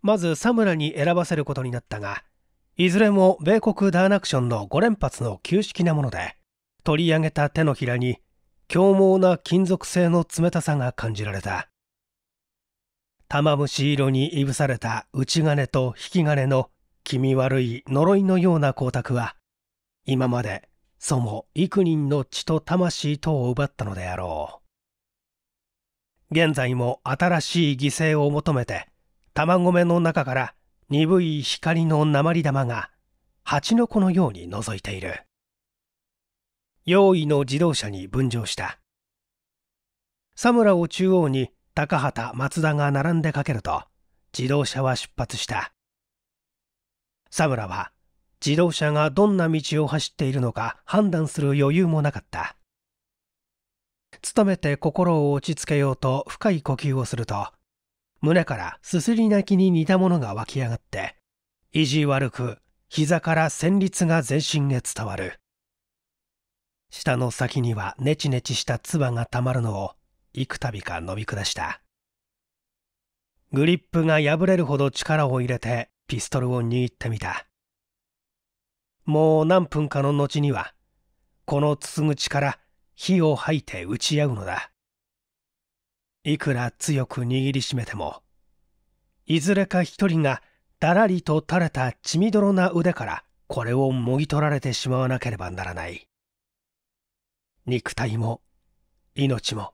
まずサムラに選ばせることになったがいずれも米国ダーナクションの5連発の旧式なもので取り上げた手のひらに凶猛な金属製の冷たさが感じられた玉虫色にいぶされた内金と引き金の気味悪い呪いのような光沢は今まで祖母幾人の血と魂とを奪ったのであろう現在も新しい犠牲を求めて玉込めの中から鈍い光の鉛玉が蜂の子のように覗いている用意の自動車に分乗した佐村を中央に高畑松田が並んでかけると自動車は出発した佐村は自動車がどんな道を走っているのか判断する余裕もなかった努めて心を落ち着けようと深い呼吸をすると胸からすすり泣きに似たものが湧き上がって意地悪く膝から旋律が全身へ伝わる舌の先にはネチネチした唾がたまるのを幾度か飲み下したグリップが破れるほど力を入れてピストルを握ってみたもう何分かの後にはこの筒口から火を吐いて打ち合うのだいくら強く握りしめてもいずれか一人がだらりと垂れた血みどろな腕からこれをもぎ取られてしまわなければならない肉体も命も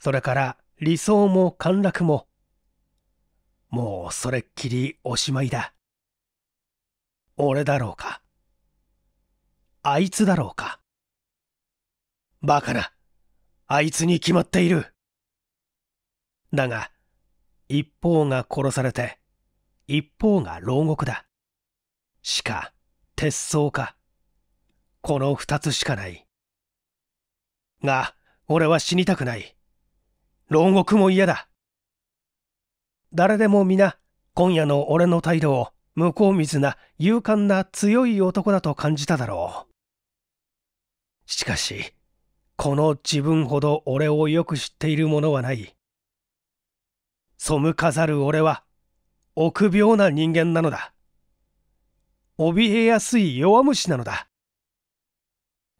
それから理想も陥落ももうそれっきりおしまいだ俺だろうかあいつだろうかバカなあいつに決まっているだが一方が殺されて一方が牢獄だしか鉄装かこの二つしかないが、俺は死にたくない。牢獄も嫌だ。誰でも皆、今夜の俺の態度を、向こう水な勇敢な強い男だと感じただろう。しかし、この自分ほど俺をよく知っている者はない。背かざる俺は、臆病な人間なのだ。怯えやすい弱虫なのだ。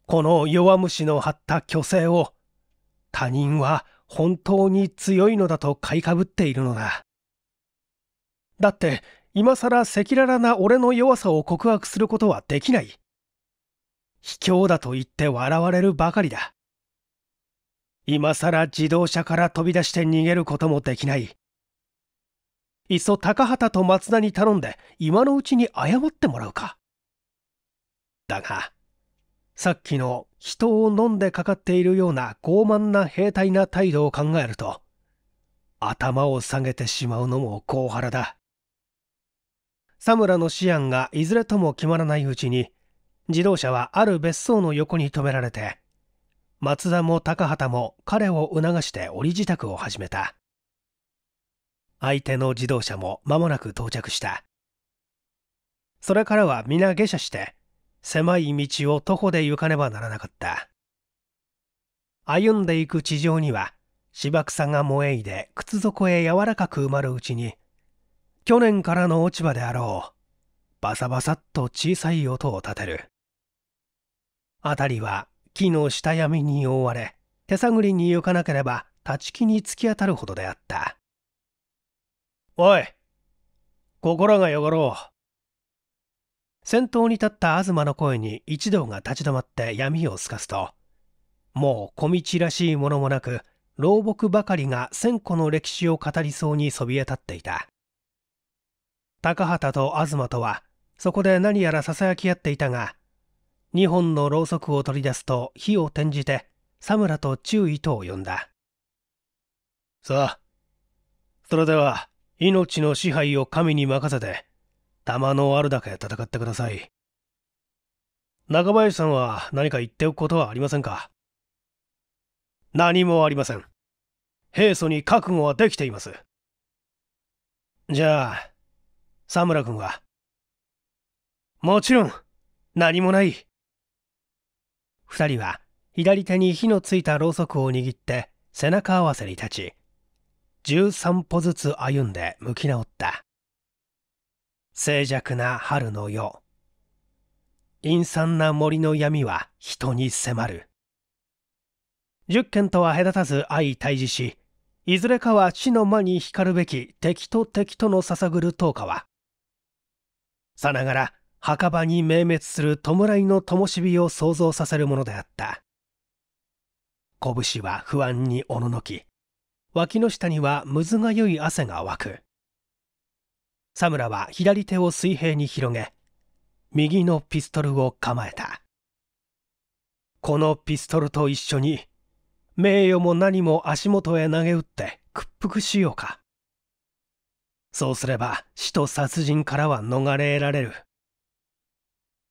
この弱虫の張った虚勢を他人は本当に強いのだと買いかぶっているのだ。だって今更赤裸々な俺の弱さを告白することはできない。卑怯だと言って笑われるばかりだ。今更自動車から飛び出して逃げることもできない。いっそ高畑と松田に頼んで今のうちに謝ってもらうか。だが、さっきの人を飲んでかかっているような傲慢な兵隊な態度を考えると、頭を下げてしまうのも高原だ。佐村の思案がいずれとも決まらないうちに、自動車はある別荘の横に止められて、松田も高畑も彼を促して折り支度を始めた。相手の自動車も間もなく到着した。それからは皆下車して、狭い道を徒歩で行かねばならなかった。歩んでいく地上には、芝草が萌えいで靴底へ柔らかく埋まるうちに、去年からの落ち葉であろう、バサバサっと小さい音を立てる。辺りは木の下闇に覆われ、手探りに行かなければ立ち木に突き当たるほどであった。おい、心が汚ろう。先頭に立った東の声に一同が立ち止まって闇を透かすともう小道らしいものもなく老木ばかりが千個の歴史を語りそうにそびえ立っていた高畑と東とはそこで何やらささやき合っていたが2本のろうそくを取り出すと火を転じて佐村と注意とを呼んださあそれでは命の支配を神に任せて玉のあるだけ戦ってください中林さんは何か言っておくことはありませんか何もありません平素に覚悟はできていますじゃあ佐村君はもちろん何もない2人は左手に火のついたろうそくを握って背中合わせに立ち13歩ずつ歩んで向き直った静寂な春の夜陰惨な森の闇は人に迫る10軒とは隔たず相対峙しいずれかは地の間に光るべき敵と敵とのささぐる灯火はさながら墓場に明滅する弔いの灯火を想像させるものであった拳は不安におののき脇の下にはむずがゆい汗が湧く佐村は左手を水平に広げ右のピストルを構えたこのピストルと一緒に名誉も何も足元へ投げ打って屈服しようかそうすれば死と殺人からは逃れられる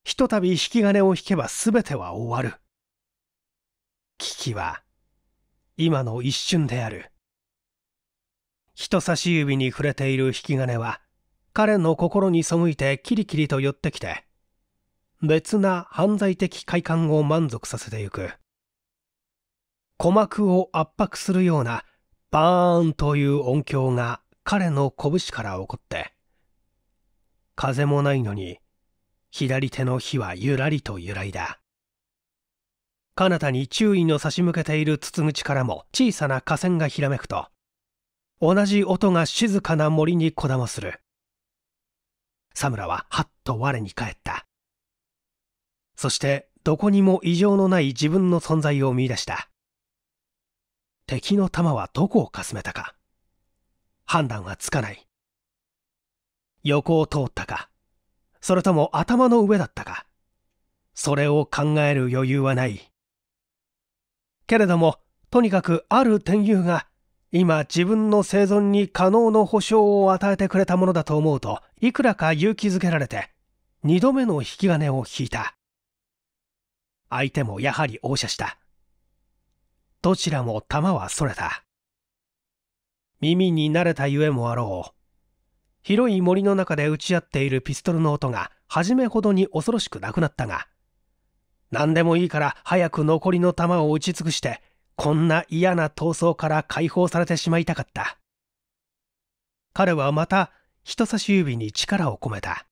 ひとたび引き金を引けば全ては終わる危機は今の一瞬である人差し指に触れている引き金は彼の心に背いてキリキリと寄ってきて、別な犯罪的快感を満足させてゆく。鼓膜を圧迫するようなバーンという音響が彼の拳から起こって、風もないのに左手の火はゆらりと揺らいだ。彼方に注意の差し向けている筒口からも小さな河川がひらめくと、同じ音が静かな森にこだまする。佐村ははっと我に返った。そしてどこにも異常のない自分の存在を見出した。敵の弾はどこをかすめたか。判断はつかない。横を通ったか、それとも頭の上だったか、それを考える余裕はない。けれども、とにかくある天友が今自分の生存に可能の保証を与えてくれたものだと思うといくらか勇気づけられて2度目の引き金を引いた相手もやはり応射したどちらも弾はそれた耳に慣れたゆえもあろう広い森の中で撃ち合っているピストルの音が初めほどに恐ろしくなくなったが何でもいいから早く残りの弾を打ち尽くしてこんな嫌な闘争から解放されてしまいたかった彼はまた人差し指に力を込めた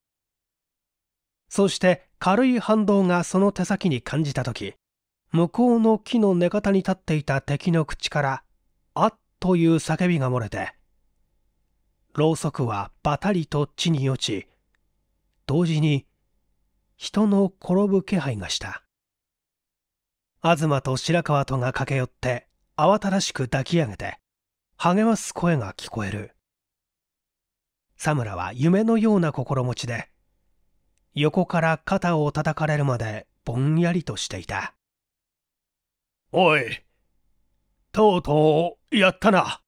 そして軽い反動がその手先に感じた時向こうの木の根方に立っていた敵の口から「あっ」という叫びが漏れてろうそくはばたりと地に落ち同時に人の転ぶ気配がした東と白川とが駆け寄って慌ただしく抱き上げて励ます声が聞こえる佐村は夢のような心持ちで横から肩を叩かれるまでぼんやりとしていたおいとうとうやったな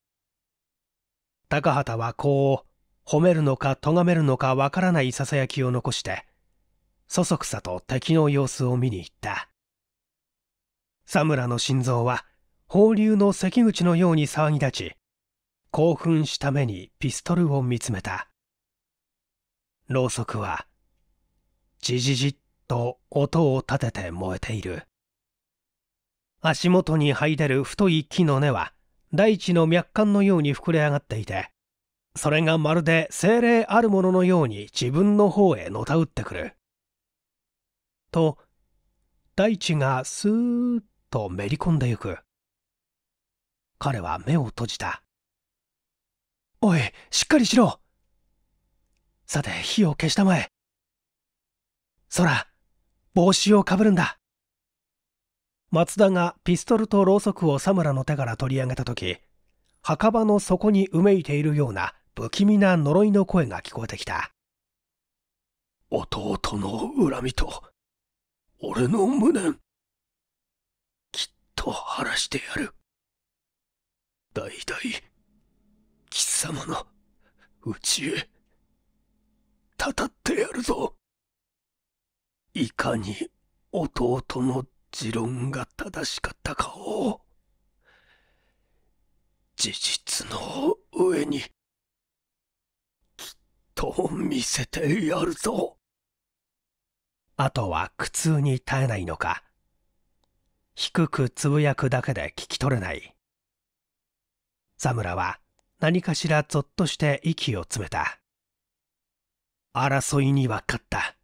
高畑はこう褒めるのか咎めるのかわからないささやきを残してそそくさと敵の様子を見に行った佐村の心臓は放流の関口のように騒ぎ立ち興奮した目にピストルを見つめた。ろうそくは、じじじっと音を立てて燃えている。足元に這い出る太い木の根は、大地の脈管のように膨れ上がっていて、それがまるで精霊あるもののように自分の方へのたうってくる。と、大地がスーッとめり込んでゆく。彼は目を閉じた。おい、しっかりしろ。さて、火を消したまえ。空、帽子をかぶるんだ。松田がピストルとろうそくを佐村の手から取り上げた時墓場の底にうめいているような不気味な呪いの声が聞こえてきた弟の恨みと俺の無念きっと晴らしてやる代々貴様のうちへたたってやるぞいかに弟の持論が正しかったかを事実の上にきっと見せてやるぞあとは苦痛に耐えないのか低くつぶやくだけで聞き取れない佐村は何かしらぞっとして息を詰めた。争いには勝った。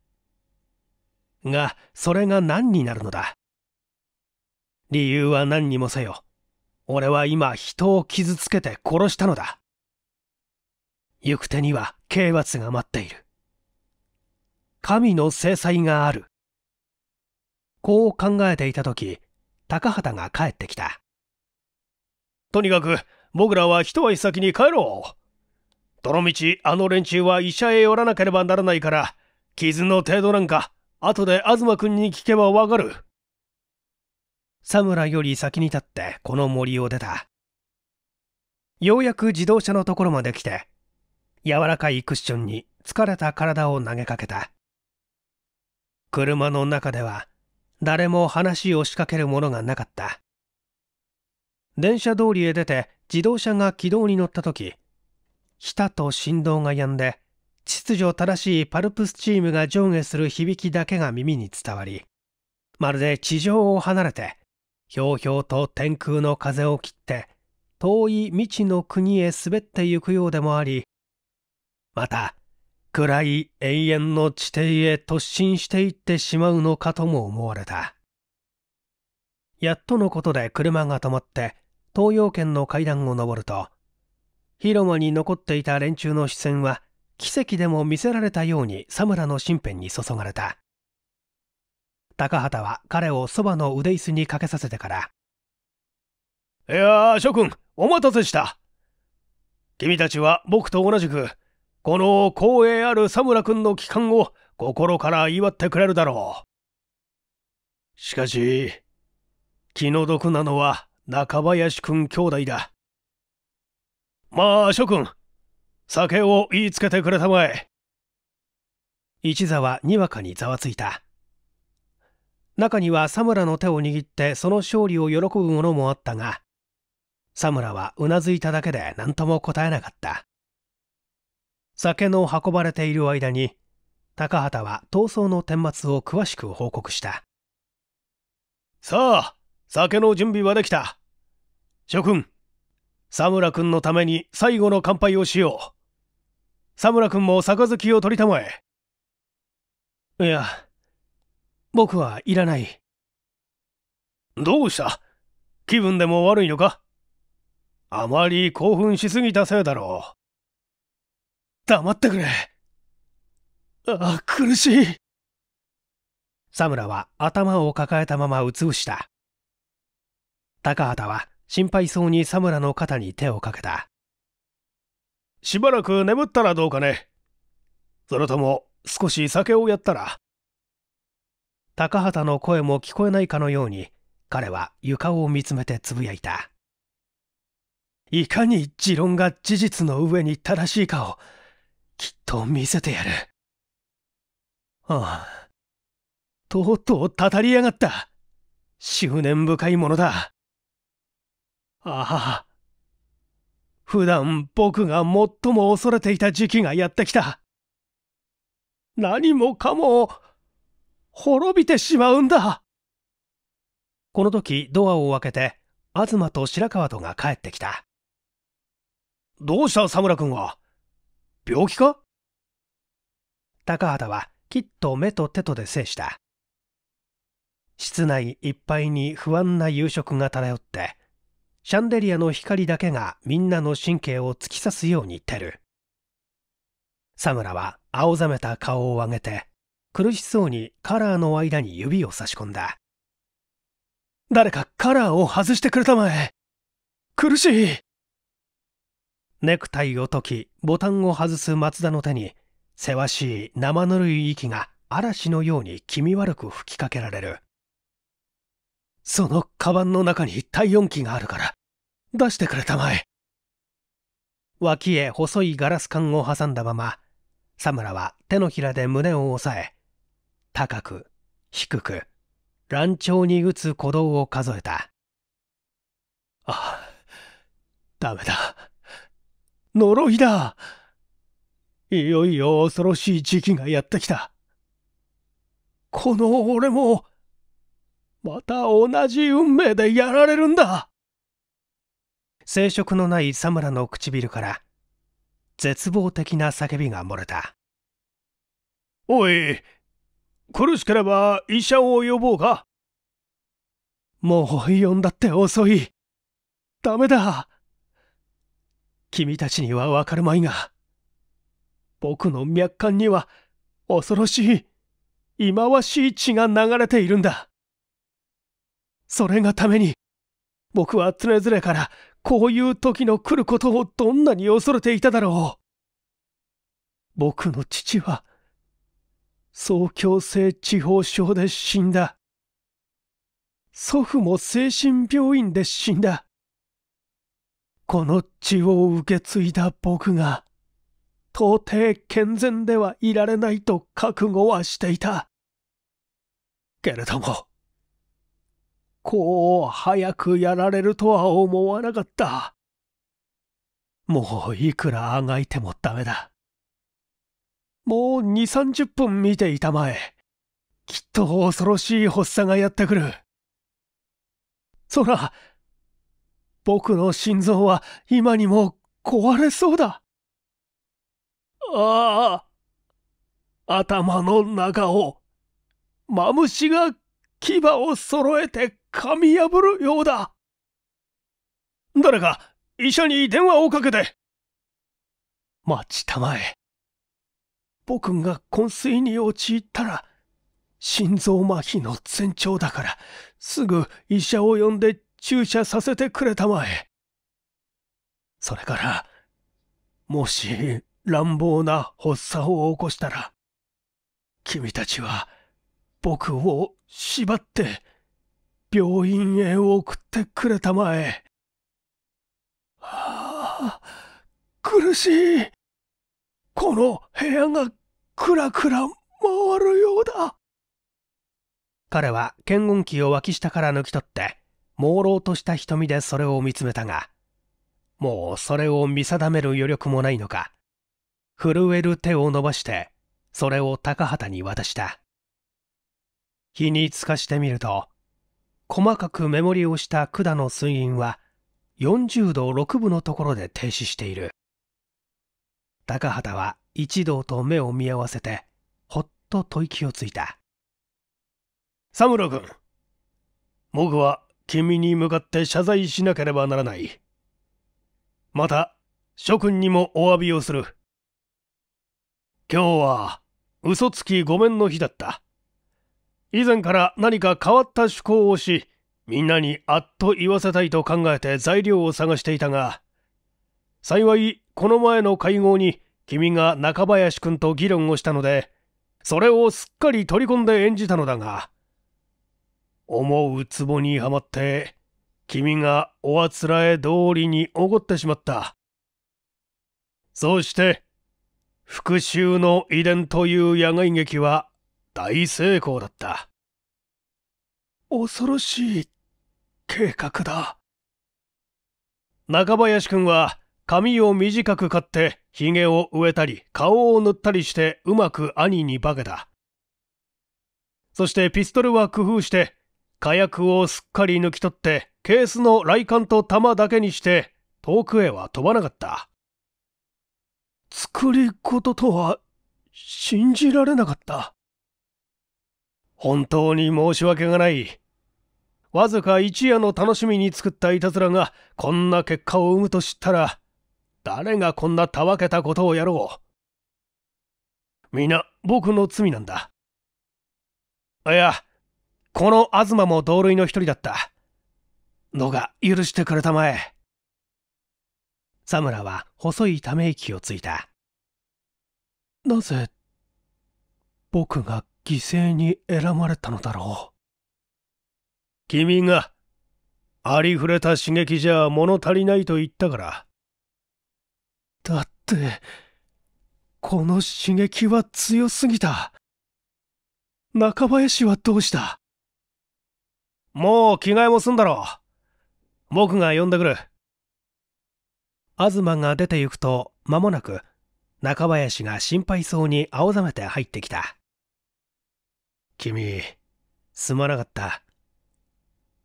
が、それが何になるのだ。理由は何にもせよ。俺は今人を傷つけて殺したのだ。行く手には刑罰が待っている。神の制裁がある。こう考えていた時、高畑が帰ってきた。とにかく、僕らは一足先に帰ろう。どのみちあの連中は医者へ寄らなければならないから、傷の程度なんか、後で東君に聞けばわかる。佐村より先に立ってこの森を出た。ようやく自動車のところまで来て、柔らかいクッションに疲れた体を投げかけた。車の中では誰も話を仕掛けるものがなかった。電車通りへ出て自動車が軌道に乗った時ひと振動が止んで秩序正しいパルプスチームが上下する響きだけが耳に伝わりまるで地上を離れてひょうひょうと天空の風を切って遠い未知の国へ滑ってゆくようでもありまた暗い永遠の地底へ突進していってしまうのかとも思われたやっとのことで車が止まって東洋圏の階段を上ると広間に残っていた連中の視線は奇跡でも見せられたように佐村の身辺に注がれた高畑は彼をそばの腕椅子にかけさせてから「いやあ諸君お待たせした君たちは僕と同じくこの光栄ある佐村君の帰還を心から祝ってくれるだろう」しかし気の毒なのは中林くん兄弟だ。まあ諸君、酒を言いつけてくれたまえ。一座はにわかにざわついた。中には佐村の手を握ってその勝利を喜ぶ者もあったが、佐村はうなずいただけで何とも答えなかった。酒の運ばれている間に、高畑は闘争の顛末を詳しく報告した。さあ、酒の準備はできた。諸君、佐村君のために最後の乾杯をしよう。佐村君も杯を取りたまえ。いや、僕はいらない。どうした気分でも悪いのかあまり興奮しすぎたせいだろう。黙ってくれ。ああ、苦しい。佐村は頭を抱えたままうつうした。高畑は心配そうに佐村の肩に手をかけた。しばらく眠ったらどうかね。それとも少し酒をやったら。高畑の声も聞こえないかのように彼は床を見つめてつぶやいた。いかに持論が事実の上に正しいかをきっと見せてやる。ああ。とうとうたたりやがった。執念深いものだ。ああ。普段僕が最も恐れていた時期がやってきた。何もかも、滅びてしまうんだ。この時、ドアを開けて、東と白川とが帰ってきた。どうした、佐村君は病気か高畑は、きっと目と手とで制した。室内いっぱいに不安な夕食が漂って、シャンデリアの光だけがみんなの神経を突き刺すように照る。サムラは青ざめた顔を上げて、苦しそうにカラーの間に指を差し込んだ。誰かカラーを外してくれたまえ。苦しい。ネクタイを解き、ボタンを外す松田の手に、せわしい生ぬるい息が嵐のように気味悪く吹きかけられる。そのカバンの中に体温器があるから、出してくれたまえ脇へ細いガラス管を挟んだまま佐村は手のひらで胸を押さえ高く低く乱調に打つ鼓動を数えたあダメだ呪いだいよいよ恐ろしい時期がやってきたこの俺もまた同じ運命でやられるんだ生殖のないサムラの唇から絶望的な叫びが漏れたおい苦しければ医者を呼ぼうかもう呼んだって遅いダメだ君たちにはわかるまいが僕の脈管には恐ろしい忌まわしい血が流れているんだそれがために僕は常々からこういう時の来ることをどんなに恐れていただろう。僕の父は、双強性地方症で死んだ。祖父も精神病院で死んだ。この血を受け継いだ僕が、到底健全ではいられないと覚悟はしていた。けれども、こう早くやられるとは思わなかった。もういくらあがいてもダメだ。もう2、30分見ていたまえ。きっと恐ろしい発作がやってくる。そら、僕の心臓は今にも壊れそうだ。ああ、頭の中を、マムシが牙を揃えて噛み破るようだ。誰か、医者に電話をかけて。待ちたまえ。僕が昏睡に陥ったら、心臓麻痺の前兆だから、すぐ医者を呼んで注射させてくれたまえ。それから、もし乱暴な発作を起こしたら、君たちは僕を縛って病院へ送ってくれたまえ。はあ、苦しい。この部屋がくらくら回るようだ。彼は検温器を脇下から抜き取って、朦朧とした瞳でそれを見つめたが、もうそれを見定める余力もないのか、震える手を伸ばして、それを高畑に渡した。日に透かしてみると、細かく目盛りをした管の水銀は40度6分のところで停止している高畑は一同と目を見合わせてほっと吐息をついた佐室君僕は君に向かって謝罪しなければならないまた諸君にもお詫びをする今日は嘘つきごめんの日だった以前から何か変わった趣向をし、みんなにあっと言わせたいと考えて材料を探していたが、幸い、この前の会合に君が中林くんと議論をしたので、それをすっかり取り込んで演じたのだが、思うツボにはまって、君がおあつらえ通りにおごってしまった。そうして、復讐の遺伝という野外劇は大成功だった恐ろしい計画だ中林くんは髪を短く刈ってひげを植えたり顔を塗ったりしてうまく兄に化けたそしてピストルは工夫して火薬をすっかり抜き取ってケースの来管と弾だけにして遠くへは飛ばなかった作り事とは信じられなかった本当に申し訳がない。わずか一夜の楽しみに作ったいたずらがこんな結果を生むと知ったら、誰がこんなたわけたことをやろう。皆、僕の罪なんだ。いや、この東も同類の一人だった。のが許してくれたまえ。佐村は細いため息をついた。なぜ、僕が犠牲に選まれたのだろう君がありふれた刺激じゃ物足りないと言ったからだってこの刺激は強すぎた中林はどうしたもう着替えも済んだろう僕が呼んでくる東が出て行くと間もなく中林が心配そうに青ざめて入ってきた君、すまなかった。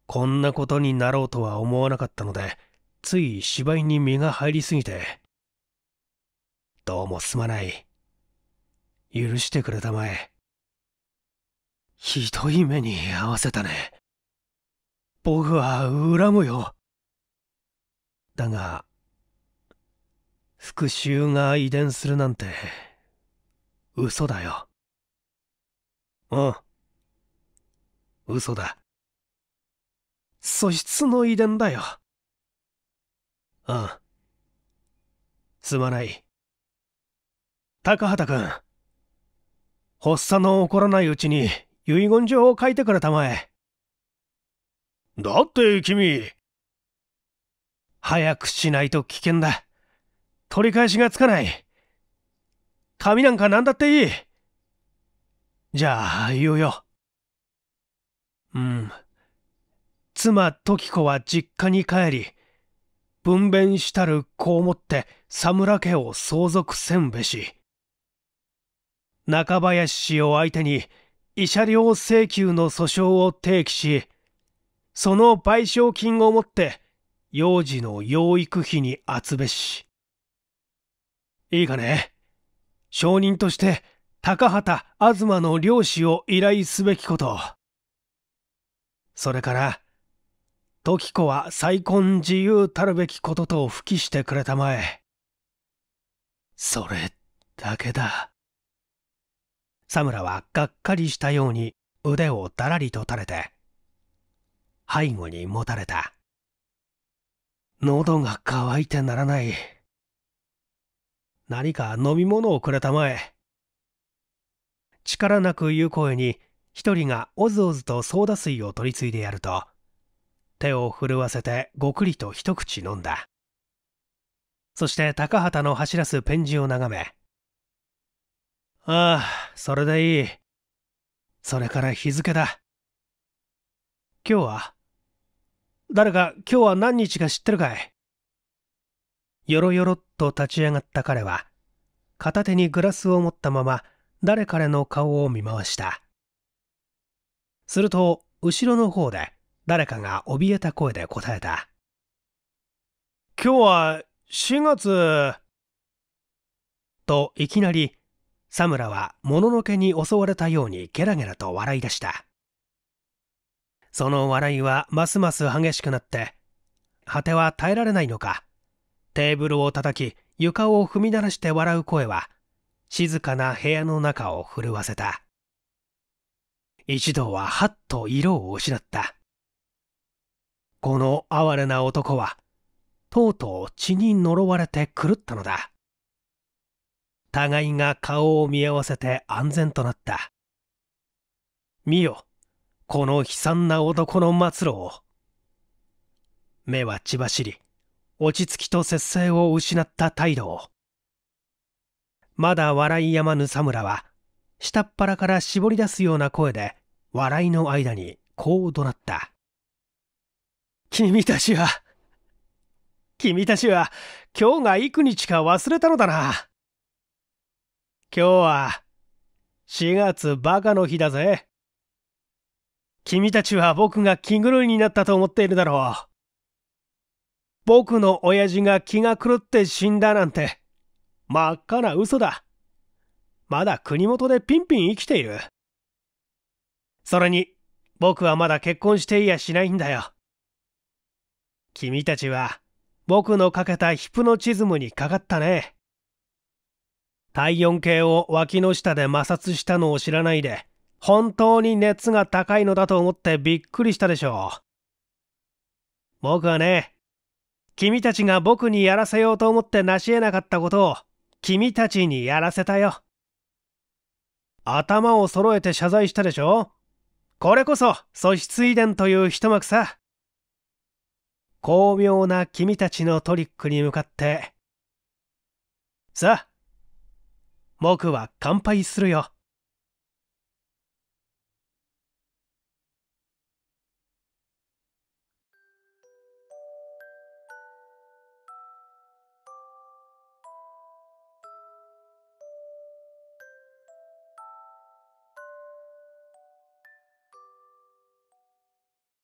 こんなことになろうとは思わなかったので、つい芝居に身が入りすぎて。どうもすまない。許してくれたまえ。ひどい目に遭わせたね。僕は恨むよ。だが、復讐が遺伝するなんて、嘘だよ。うん嘘だ素質の遺伝だようんすまない高畑君発作の起こらないうちに遺言状を書いてくれたまえだって君早くしないと危険だ取り返しがつかない紙なんか何だっていいじゃあ、言うよ。うん。妻、時子は実家に帰り、分娩したる子をもって佐村家を相続せんべし。中林氏を相手に、慰謝料請求の訴訟を提起し、その賠償金をもって、幼児の養育費に厚べし。いいかね証人として、高畑東の漁師を依頼すべきことそれから時子は再婚自由たるべきことと付記してくれたまえそれだけだ佐村はがっかりしたように腕をだらりと垂れて背後にもたれた喉が渇いてならない何か飲み物をくれたまえ力なく言う声に一人がおずおずとソーダ水を取り次いでやると手を震わせてごくりと一口飲んだそして高畑の走らすペン字を眺め「ああそれでいいそれから日付だ今日は誰か今日は何日か知ってるかい?」よろよろっと立ち上がった彼は片手にグラスを持ったまま誰彼の顔を見回した。すると、後ろの方で誰かが怯えた声で答えた。今日は4月。といきなり、サムラはもののけに襲われたようにゲラゲラと笑い出した。その笑いはますます激しくなって、果ては耐えられないのか、テーブルを叩き床を踏み鳴らして笑う声は静かな部屋の中を震わせた。一同ははっと色を失った。この哀れな男は、とうとう血に呪われて狂ったのだ。互いが顔を見合わせて安全となった。見よ、この悲惨な男の末路を。目は血走り、落ち着きと節制を失った態度を。まだ笑いやまぬムラは下っ腹から絞り出すような声で笑いの間にこう怒鳴った君たちは君たちは今日が幾日か忘れたのだな今日は4月バカの日だぜ君たちは僕が気狂いになったと思っているだろう僕の親父が気が狂って死んだなんて真っ赤な嘘だ。まだ国元でピンピン生きている。それに、僕はまだ結婚していやしないんだよ。君たちは、僕のかけたヒプノチズムにかかったね。体温計を脇の下で摩擦したのを知らないで、本当に熱が高いのだと思ってびっくりしたでしょう。僕はね、君たちが僕にやらせようと思って成し得なかったことを君たちにやらせたよ。頭を揃えて謝罪したでしょこれこそ素質遺伝という一幕さ。巧妙な君たちのトリックに向かって。さあ、僕は乾杯するよ。